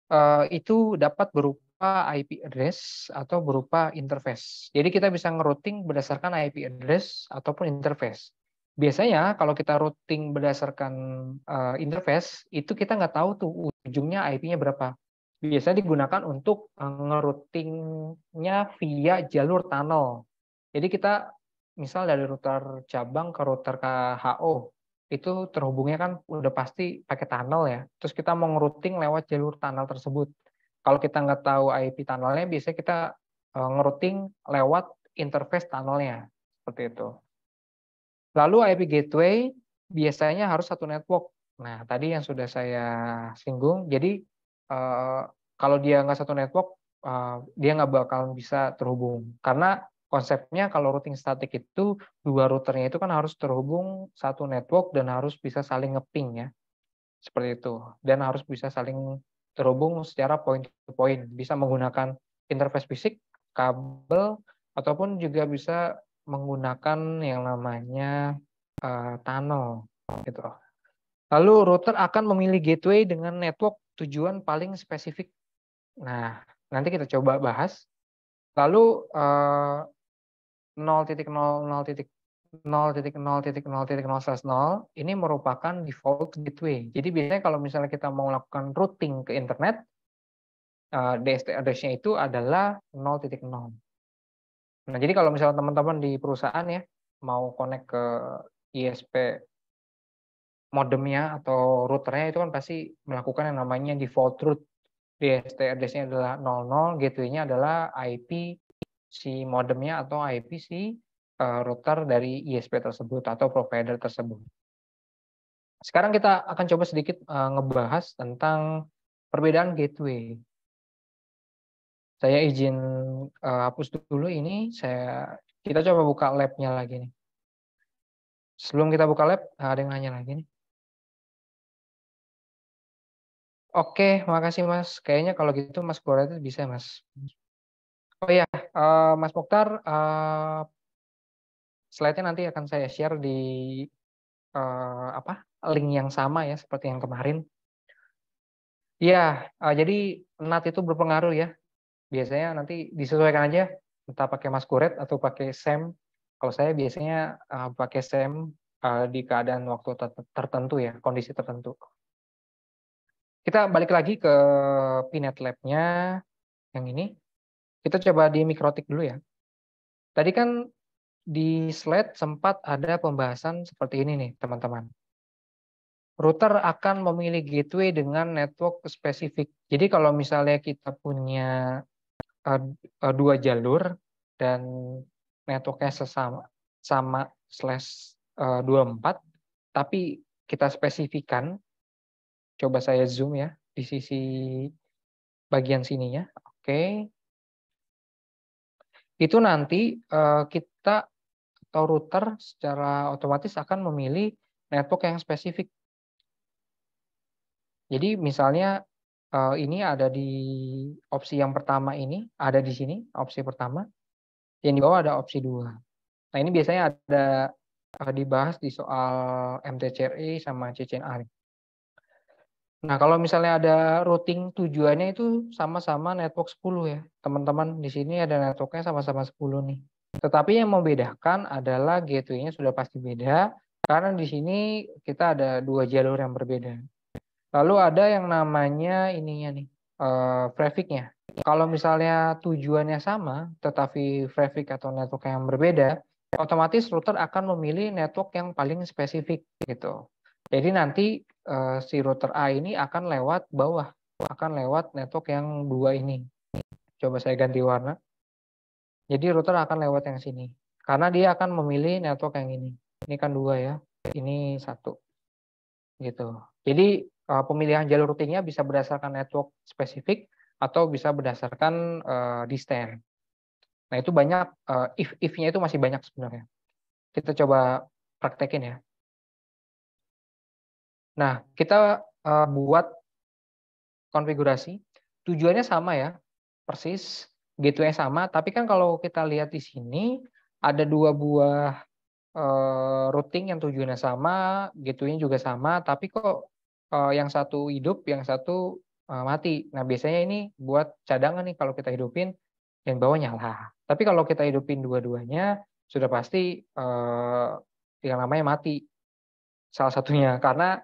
eh, itu dapat berupa berupa IP address atau berupa interface. Jadi kita bisa ngerouting berdasarkan IP address ataupun interface. Biasanya kalau kita routing berdasarkan uh, interface, itu kita nggak tahu tuh ujungnya IP-nya berapa. Biasanya digunakan untuk eh, ngeroutingnya via jalur tunnel. Jadi kita misal dari router cabang ke router KHO, itu terhubungnya kan udah pasti pakai tunnel ya. Terus kita mau ngerouting lewat jalur tunnel tersebut kalau kita nggak tahu IP tunnelnya, biasanya kita e, ngerouting lewat interface tunnelnya, seperti itu. Lalu IP gateway biasanya harus satu network. Nah, tadi yang sudah saya singgung, jadi e, kalau dia nggak satu network, e, dia nggak bakalan bisa terhubung. Karena konsepnya kalau routing statik itu, dua routernya itu kan harus terhubung satu network dan harus bisa saling ngeping ya. Seperti itu. Dan harus bisa saling terhubung secara point to point. Bisa menggunakan interface fisik, kabel, ataupun juga bisa menggunakan yang namanya uh, tunnel gitu. Lalu router akan memilih gateway dengan network tujuan paling spesifik. Nah, nanti kita coba bahas. Lalu uh, 0.0.0.0 ini merupakan default gateway. Jadi biasanya kalau misalnya kita mau melakukan routing ke internet, eh, DST address-nya itu adalah 0.0. Nah, jadi kalau misalnya teman-teman di perusahaan ya mau connect ke ISP modemnya atau routernya itu kan pasti melakukan yang namanya default route. DST address-nya adalah 00, gateway-nya adalah IP si modemnya atau IP si Eh, router dari ISP tersebut atau provider tersebut. Sekarang kita akan coba sedikit eh, ngebahas tentang perbedaan gateway. Saya izin eh, hapus dulu ini. Saya kita coba buka labnya lagi nih. Sebelum kita buka lab, ada yang nanya lagi nih. Oke, makasih Mas. Kayaknya kalau gitu Mas Koretis bisa Mas. Oh ya, Mas Mokhtar, slide-nya nanti akan saya share di uh, apa link yang sama ya seperti yang kemarin. Ya, uh, jadi NAT itu berpengaruh ya. Biasanya nanti disesuaikan aja entah pakai maskuret atau pakai SEM. Kalau saya biasanya uh, pakai SEM uh, di keadaan waktu tertentu ya, kondisi tertentu. Kita balik lagi ke Pinet Lab-nya yang ini. Kita coba di mikrotik dulu ya. Tadi kan di slide sempat ada pembahasan seperti ini nih, teman-teman. Router akan memilih gateway dengan network spesifik. Jadi kalau misalnya kita punya eh, eh, dua jalur dan networknya sesama sama slash 24, eh, tapi kita spesifikan, coba saya zoom ya, di sisi bagian sininya. Oke. Okay. Itu nanti uh, kita atau router secara otomatis akan memilih network yang spesifik. Jadi misalnya eh, ini ada di opsi yang pertama ini, ada di sini opsi pertama. Yang di bawah ada opsi dua. Nah ini biasanya ada eh, dibahas di soal MTCRI sama CCNA. Nah kalau misalnya ada routing tujuannya itu sama-sama network 10 ya. Teman-teman di sini ada networknya sama-sama 10 nih. Tetapi yang membedakan adalah gateway-nya sudah pasti beda karena di sini kita ada dua jalur yang berbeda. Lalu ada yang namanya ininya nih, eh, traffic-nya. Kalau misalnya tujuannya sama, tetapi traffic atau network yang berbeda, otomatis router akan memilih network yang paling spesifik gitu. Jadi nanti uh, si router A ini akan lewat bawah, akan lewat network yang dua ini. Coba saya ganti warna. Jadi router akan lewat yang sini. Karena dia akan memilih network yang ini. Ini kan dua ya. Ini satu. Gitu. Jadi eh, pemilihan jalur routingnya bisa berdasarkan network spesifik atau bisa berdasarkan uh, distance. Nah itu banyak uh, if if-nya itu masih banyak sebenarnya. Kita coba praktekin ya. Nah kita uh, buat konfigurasi tujuannya sama ya persis gateway gitu sama, tapi kan kalau kita lihat di sini ada dua buah uh, eh, routing yang tujuannya sama, gateway-nya juga sama, tapi kok uh, yang satu hidup, yang satu uh, mati. Nah, biasanya ini buat cadangan nih kalau kita hidupin yang bawah nyala. Tapi kalau kita hidupin dua-duanya sudah pasti uh, yang namanya mati salah satunya karena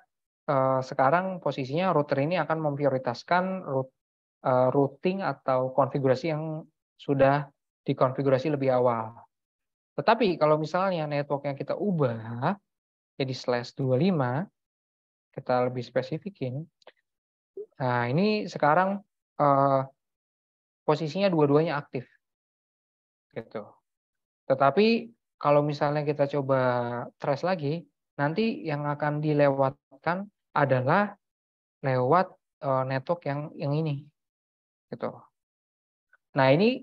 sekarang posisinya router ini akan memprioritaskan route Eh, routing atau konfigurasi yang sudah dikonfigurasi lebih awal. Tetapi kalau misalnya network yang kita ubah jadi slash 25, kita lebih spesifikin. Nah, ini sekarang uh, posisinya dua-duanya aktif. gitu. Tetapi kalau misalnya kita coba trace lagi, nanti yang akan dilewatkan adalah lewat uh, network yang yang ini gitu. Nah ini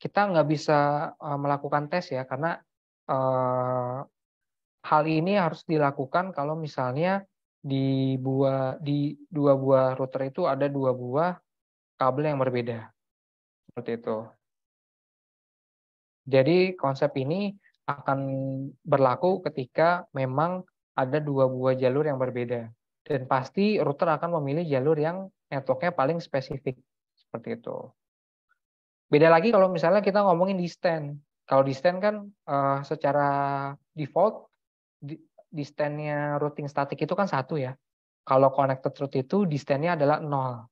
kita nggak bisa eh, melakukan tes ya karena eh, hal ini harus dilakukan kalau misalnya di buah di dua buah router itu ada dua buah kabel yang berbeda seperti itu. Jadi konsep ini akan berlaku ketika memang ada dua buah jalur yang berbeda. Dan pasti router akan memilih jalur yang networknya paling spesifik seperti itu. Beda lagi kalau misalnya kita ngomongin distance. Kalau distance kan uh, secara default distance nya routing static itu kan satu ya. Kalau connected route itu distance nya adalah nol.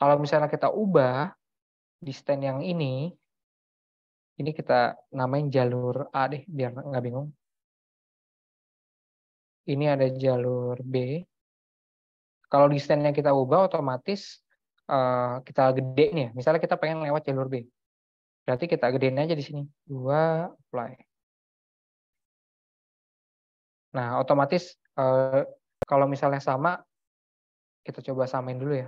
Kalau misalnya kita ubah distance yang ini, ini kita namain jalur A deh biar nggak bingung. Ini ada jalur B. Kalau distance nya kita ubah otomatis Eh, kita gede nih ya. Misalnya kita pengen lewat jalur B. Berarti kita gedein aja di sini. 2 apply. Nah, otomatis uh, kalau misalnya sama, kita coba samain dulu ya.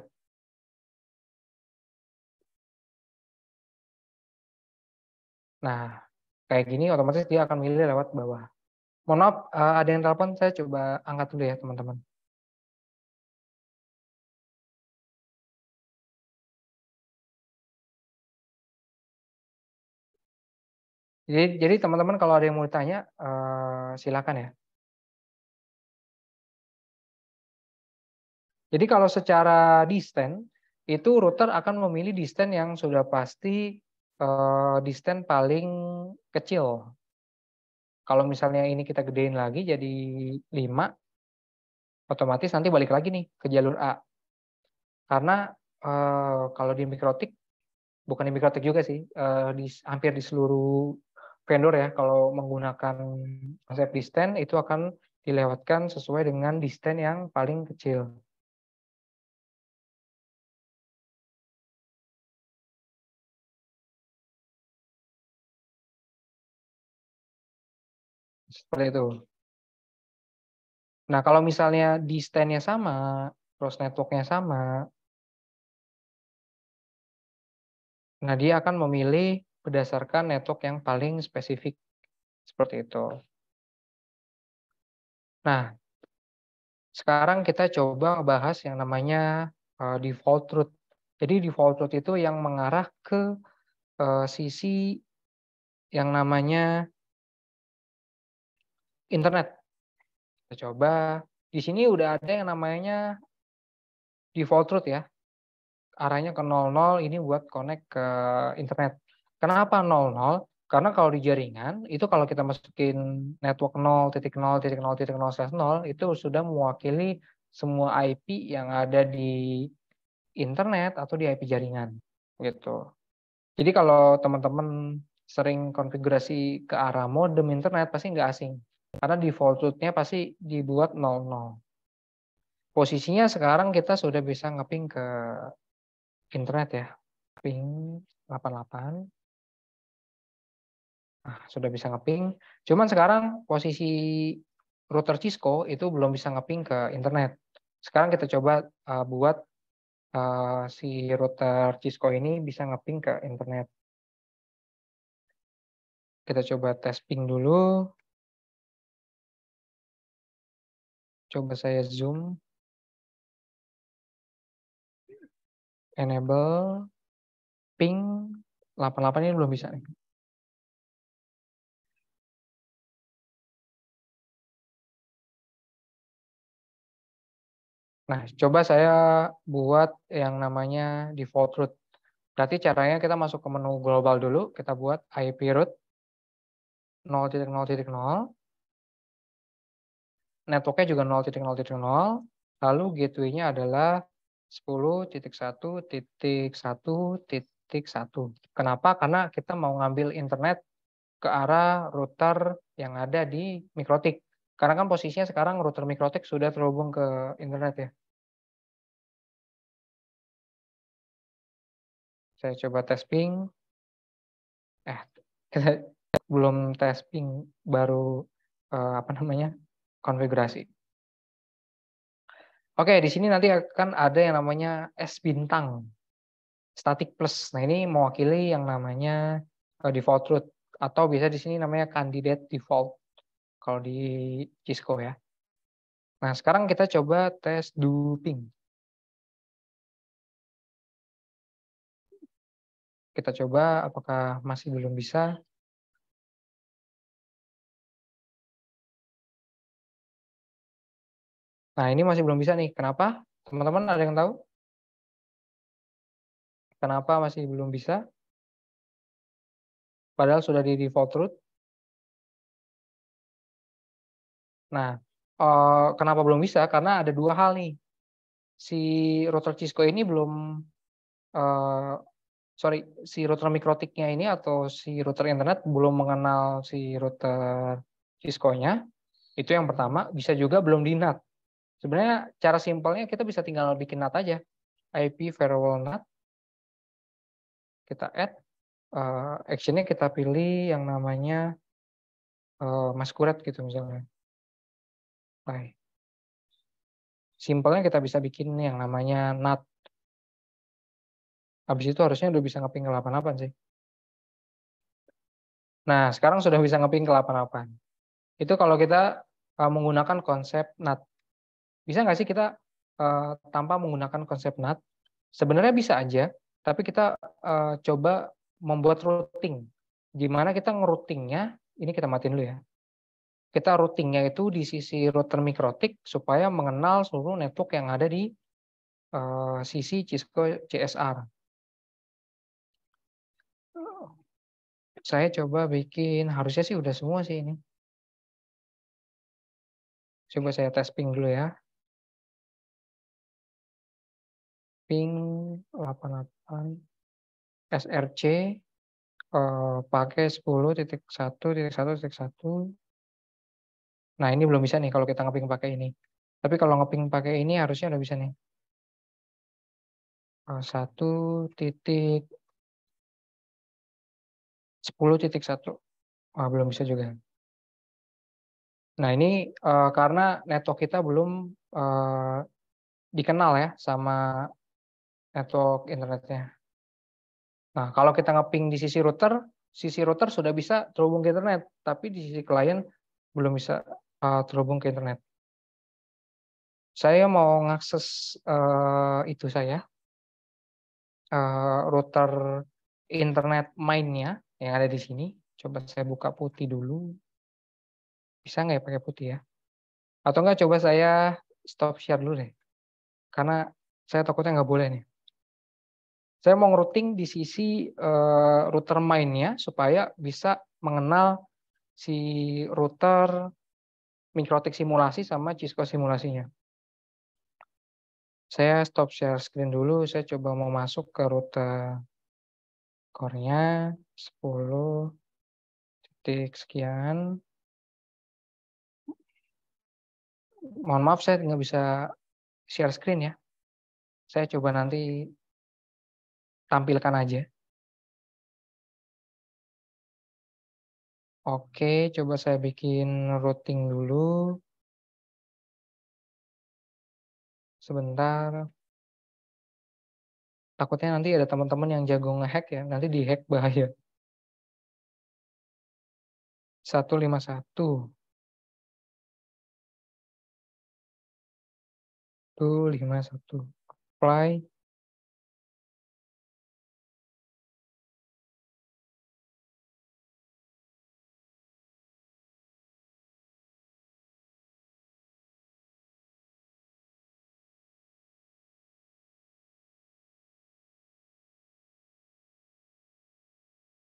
Nah, kayak gini otomatis dia akan milih lewat bawah. Mohon maaf, uh, ada yang telepon, saya coba angkat dulu ya teman-teman. Jadi teman-teman kalau ada yang mau ditanya eh, silakan ya. Jadi kalau secara distance itu router akan memilih distance yang sudah pasti eh, distance paling kecil. Kalau misalnya ini kita gedein lagi jadi 5 otomatis nanti balik lagi nih ke jalur A. Karena eh, kalau di mikrotik bukan di mikrotik juga sih, di, hampir di seluruh vendor ya kalau menggunakan konsep distance itu akan dilewatkan sesuai dengan distance yang paling kecil. Seperti itu. Nah, kalau misalnya distance nya sama, cross network-nya sama, nah dia akan memilih berdasarkan network yang paling spesifik seperti itu. Nah, sekarang kita coba bahas yang namanya eh, default route. Jadi default route itu yang mengarah ke eh, sisi yang namanya internet. Kita coba di sini udah ada yang namanya default route ya. Arahnya ke 00 ini buat connect ke internet. Kenapa 00? Karena kalau di jaringan itu kalau kita masukin network 0.0.0.0/0 itu sudah mewakili semua IP yang ada di internet atau di IP jaringan gitu. Jadi kalau teman-teman sering konfigurasi ke arah modem internet pasti nggak asing karena default rootnya pasti dibuat 00. Posisinya sekarang kita sudah bisa ngeping ke internet ya. Ping 88 Nah, sudah bisa ngeping. Cuman sekarang posisi router Cisco itu belum bisa ngeping ke internet. Sekarang kita coba uh, buat uh, si router Cisco ini bisa ngeping ke internet. Kita coba tes ping dulu. Coba saya zoom. Enable ping 88 ini belum bisa nih. Nah, coba saya buat yang namanya default root. Berarti caranya kita masuk ke menu global dulu, kita buat IP root 0.0.0. Networknya juga 0.0.0. Lalu gateway-nya adalah 10.1.1.1. Kenapa? Karena kita mau ngambil internet ke arah router yang ada di mikrotik. Karena kan posisinya sekarang router Mikrotik sudah terhubung ke internet ya. Saya coba tes ping. Eh, kita (laughs) belum tes ping baru eh, apa namanya? konfigurasi. Oke, di sini nanti akan ada yang namanya S bintang static plus. Nah, ini mewakili yang namanya eh, default root atau bisa di sini namanya candidate default kalau di Cisco ya. Nah, sekarang kita coba tes duping. Kita coba apakah masih belum bisa. Nah, ini masih belum bisa nih. Kenapa? Teman-teman ada yang tahu? Kenapa masih belum bisa? Padahal sudah di default route. Nah, uh, kenapa belum bisa? Karena ada dua hal nih. Si rotor Cisco ini belum, uh, sorry, si router mikrotiknya ini atau si router internet belum mengenal si router Cisco-nya. Itu yang pertama. Bisa juga belum di Sebenarnya cara simpelnya kita bisa tinggal bikin NAT aja. IP firewall NAT. Kita add. Uh, Action-nya kita pilih yang namanya uh, maskurat gitu misalnya. Oke. Simpelnya kita bisa bikin yang namanya nut. Habis itu harusnya udah bisa ngeping ke 88 sih. Nah, sekarang sudah bisa ngeping ke 88. Itu kalau kita eh, menggunakan konsep nut. Bisa nggak sih kita eh, tanpa menggunakan konsep nut? Sebenarnya bisa aja, tapi kita eh, coba membuat routing. Gimana kita ngerutingnya? Ini kita matiin dulu ya kita routingnya itu di sisi router mikrotik supaya mengenal seluruh network yang ada di uh, sisi Cisco CSR. Saya coba bikin, harusnya sih udah semua sih ini. Coba saya tes ping dulu ya. Ping 88 SRC eh, pakai 10.1.1.1 Nah, ini belum bisa nih kalau kita ngeping pakai ini. Tapi kalau ngeping pakai ini harusnya udah bisa nih. Satu titik sepuluh titik satu. Ah, belum bisa juga. Nah, ini uh, karena network kita belum uh, dikenal ya sama network internetnya. Nah, kalau kita ngeping di sisi router, sisi router sudah bisa terhubung ke internet, tapi di sisi klien belum bisa uh, terhubung ke internet. Saya mau mengakses uh, eh, itu saya uh, router internet mainnya yang ada di sini. Coba saya buka putih dulu. Bisa nggak ya pakai putih ya? Atau nggak coba saya stop share dulu deh. Karena saya takutnya nggak boleh nih. Saya mau routing di sisi uh, router mainnya supaya bisa mengenal si router Mikrotik simulasi sama Cisco simulasinya. Saya stop share screen dulu, saya coba mau masuk ke rute core-nya 10 titik sekian. Mohon maaf saya nggak bisa share screen ya. Saya coba nanti tampilkan aja. Oke, coba saya bikin routing dulu. Sebentar. Takutnya nanti ada teman-teman yang jago ngehack ya, nanti dihack bahaya. 151. 151. Apply.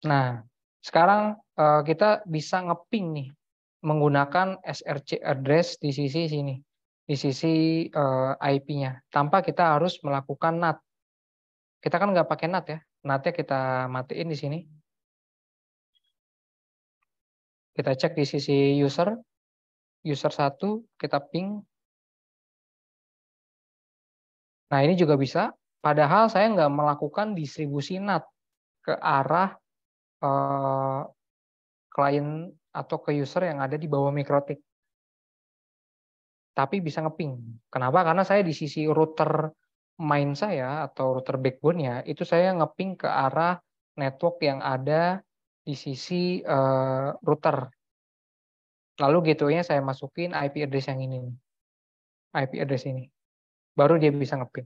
Nah, sekarang uh, kita bisa ngeping nih menggunakan SRC address di sisi sini, di sisi uh, eh, IP-nya, tanpa kita harus melakukan NAT. Kita kan nggak pakai NAT ya, NAT-nya kita matiin di sini. Kita cek di sisi user, user 1, kita ping. Nah, ini juga bisa, padahal saya nggak melakukan distribusi NAT ke arah uh, klien atau ke user yang ada di bawah mikrotik. Tapi bisa ngeping. Kenapa? Karena saya di sisi router main saya atau router backbone-nya itu saya ngeping ke arah network yang ada di sisi uh, router. Lalu gateway-nya saya masukin IP address yang ini IP address ini. Baru dia bisa ngeping.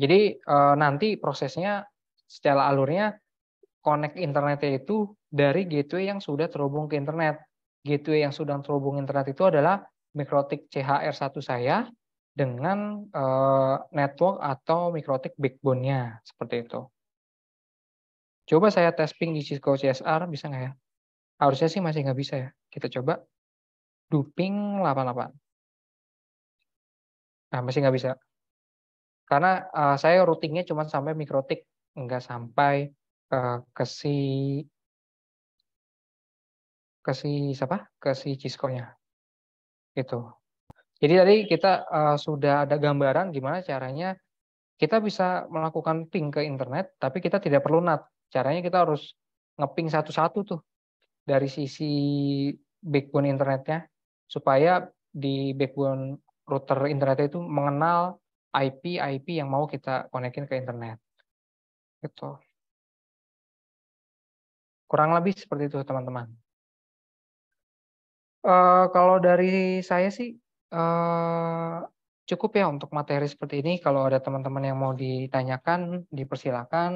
Jadi uh, nanti prosesnya secara alurnya connect internetnya itu dari gateway yang sudah terhubung ke internet. Gateway yang sudah terhubung internet itu adalah mikrotik CHR1 saya dengan uh, network atau mikrotik backbone-nya seperti itu. Coba saya tes ping di Cisco CSR bisa nggak ya? Harusnya sih masih nggak bisa ya. Kita coba duping 88. Nah, masih nggak bisa. Karena uh, saya routingnya cuma sampai mikrotik, nggak sampai kasih eh, ke siapa? Ke si Cisco-nya. Gitu. Jadi tadi kita uh, sudah ada gambaran gimana caranya kita bisa melakukan ping ke internet, tapi kita tidak perlu NAT. Caranya kita harus ngeping satu-satu tuh dari sisi backbone internetnya supaya di backbone router internet itu mengenal IP IP yang mau kita konekin ke internet. itu Kurang lebih seperti itu teman-teman. Uh, kalau dari saya sih uh, cukup ya untuk materi seperti ini. Kalau ada teman-teman yang mau ditanyakan, dipersilakan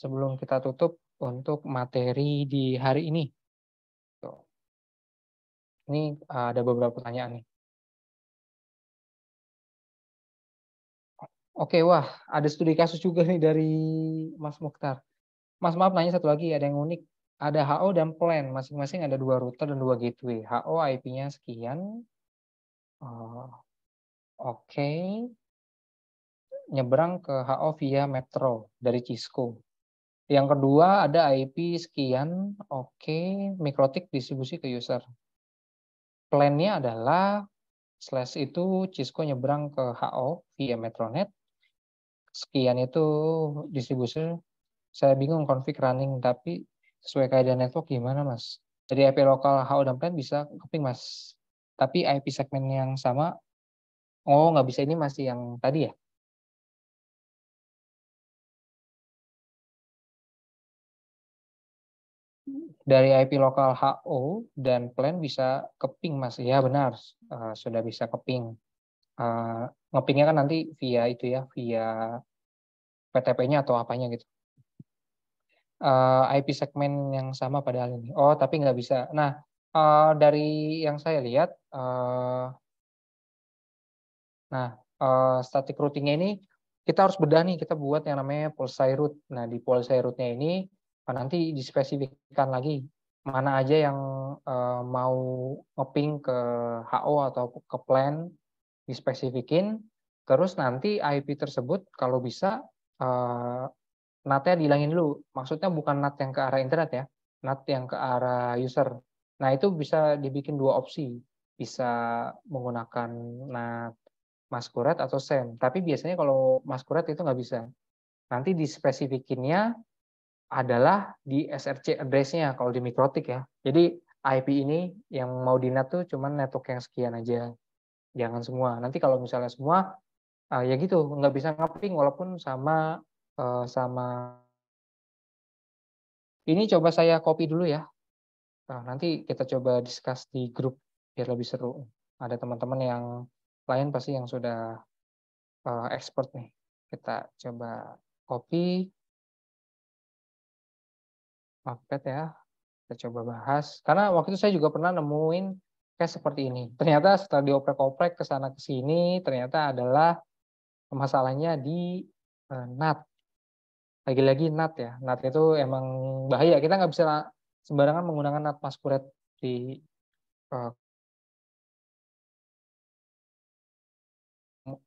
sebelum kita tutup untuk materi di hari ini. Tuh. Ini uh, ada beberapa pertanyaan nih. Oke, wah, ada studi kasus juga nih dari Mas Mukhtar. Mas, maaf nanya satu lagi, ada yang unik ada HO dan plan masing-masing ada dua router dan dua gateway HO IP-nya sekian uh, oke okay. nyebrang ke HO via Metro dari Cisco yang kedua ada IP sekian oke okay. mikrotik distribusi ke user plannya adalah slash itu Cisco nyebrang ke HO via Metronet sekian itu distribusi saya bingung config running tapi sesuai kaedah network gimana mas? Dari IP lokal HO dan plan bisa keping mas, tapi IP segmen yang sama, oh nggak bisa ini masih yang tadi ya? dari IP lokal HO dan plan bisa keping mas ya benar uh, sudah bisa keping uh, ngepingnya kan nanti via itu ya via PTP-nya atau apanya gitu uh, eh, IP segmen yang sama pada hal ini. Oh, tapi nggak bisa. Nah, uh, dari yang saya lihat, uh, nah uh, static routing ini kita harus bedah nih, kita buat yang namanya policy route. Nah, di route rootnya ini nanti dispesifikkan lagi mana aja yang uh, mau ngeping ke HO atau ke plan dispesifikin. Terus nanti IP tersebut kalau bisa NAT-nya dihilangin dulu. Maksudnya bukan NAT yang ke arah internet ya, NAT yang ke arah user. Nah, itu bisa dibikin dua opsi. Bisa menggunakan NAT maskurat atau send. Tapi biasanya kalau maskurat itu nggak bisa. Nanti di spesifikinnya adalah di SRC address-nya kalau di mikrotik ya. Jadi IP ini yang mau di NAT tuh cuman network yang sekian aja. Jangan semua. Nanti kalau misalnya semua, ah, ya gitu, nggak bisa ngeping walaupun sama Eh, sama ini coba saya copy dulu ya. Nah, nanti kita coba discuss di grup biar lebih seru. Ada teman-teman yang lain pasti yang sudah eh, expert nih. Kita coba copy. market ya. Kita coba bahas. Karena waktu itu saya juga pernah nemuin kayak seperti ini. Ternyata setelah dioprek-oprek ke sana ke sini, ternyata adalah masalahnya di NAT lagi-lagi nat ya nat itu emang bahaya kita nggak bisa sembarangan menggunakan nat maskuret di uh,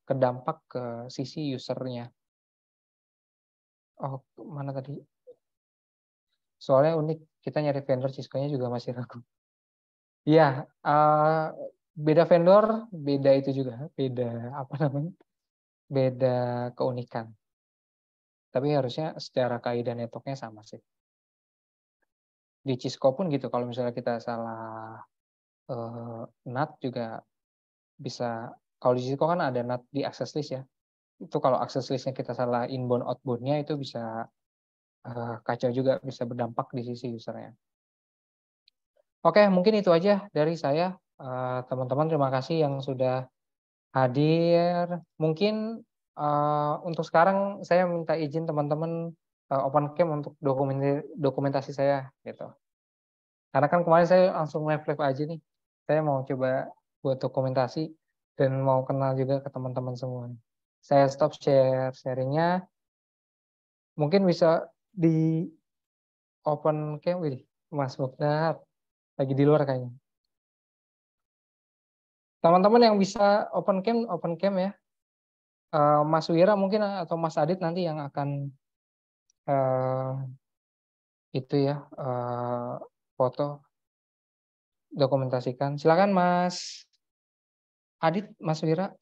kedampak ke sisi usernya oh mana tadi soalnya unik kita nyari vendor Cisco-nya juga masih ragu ya uh, beda vendor beda itu juga beda apa namanya beda keunikan tapi harusnya secara kaidah networknya sama sih. Di Cisco pun gitu, kalau misalnya kita salah eh, NAT juga bisa, kalau di Cisco kan ada NAT di access list ya. Itu kalau access listnya kita salah inbound outboundnya itu bisa eh, kacau juga, bisa berdampak di sisi usernya. Oke, mungkin itu aja dari saya. Eh, teman-teman, eh, terima kasih yang sudah hadir. Mungkin Eh, untuk sekarang saya minta izin teman-teman uh, open cam untuk dokumentasi, dokumentasi saya gitu. Karena kan kemarin saya langsung live live aja nih. Saya mau coba buat dokumentasi dan mau kenal juga ke teman-teman semua. Saya stop share sharingnya. Mungkin bisa di open cam, Wih, Mas Bogdan lagi di luar kayaknya. Teman-teman yang bisa open cam, open cam ya. Eh, Mas Wira mungkin atau Mas Adit nanti yang akan uh, itu ya uh, foto dokumentasikan. Silakan Mas Adit, Mas Wira.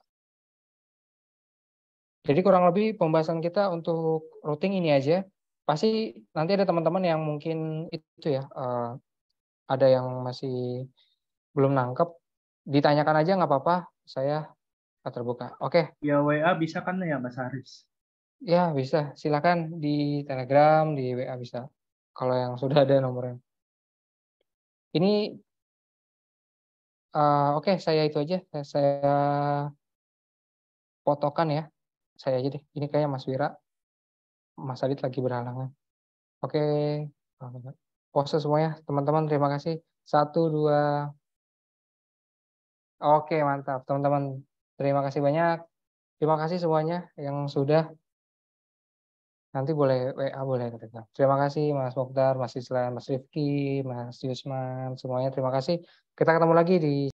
Jadi kurang lebih pembahasan kita untuk routing ini aja. Pasti nanti ada teman-teman yang mungkin itu ya uh, ada yang masih belum nangkep, ditanyakan aja nggak apa-apa. Saya Ah, terbuka. Oke. Okay. Ya WA bisa kan ya Mas Haris? Ya bisa. Silakan di Telegram, di WA bisa. Kalau yang sudah ada nomornya. Ini uh, oke okay, saya itu aja. Saya, saya potokan ya. Saya aja deh. Ini kayak Mas Wira. Mas Adit lagi berhalangan. Oke. Okay. Pose semuanya. Teman-teman terima kasih. Satu, dua. Oke, okay, mantap. Teman-teman Terima kasih banyak. Terima kasih semuanya yang sudah nanti boleh WA boleh Terima kasih Mas Mokhtar, Mas Islan, Mas Rifki, Mas Yusman, semuanya terima kasih. Kita ketemu lagi di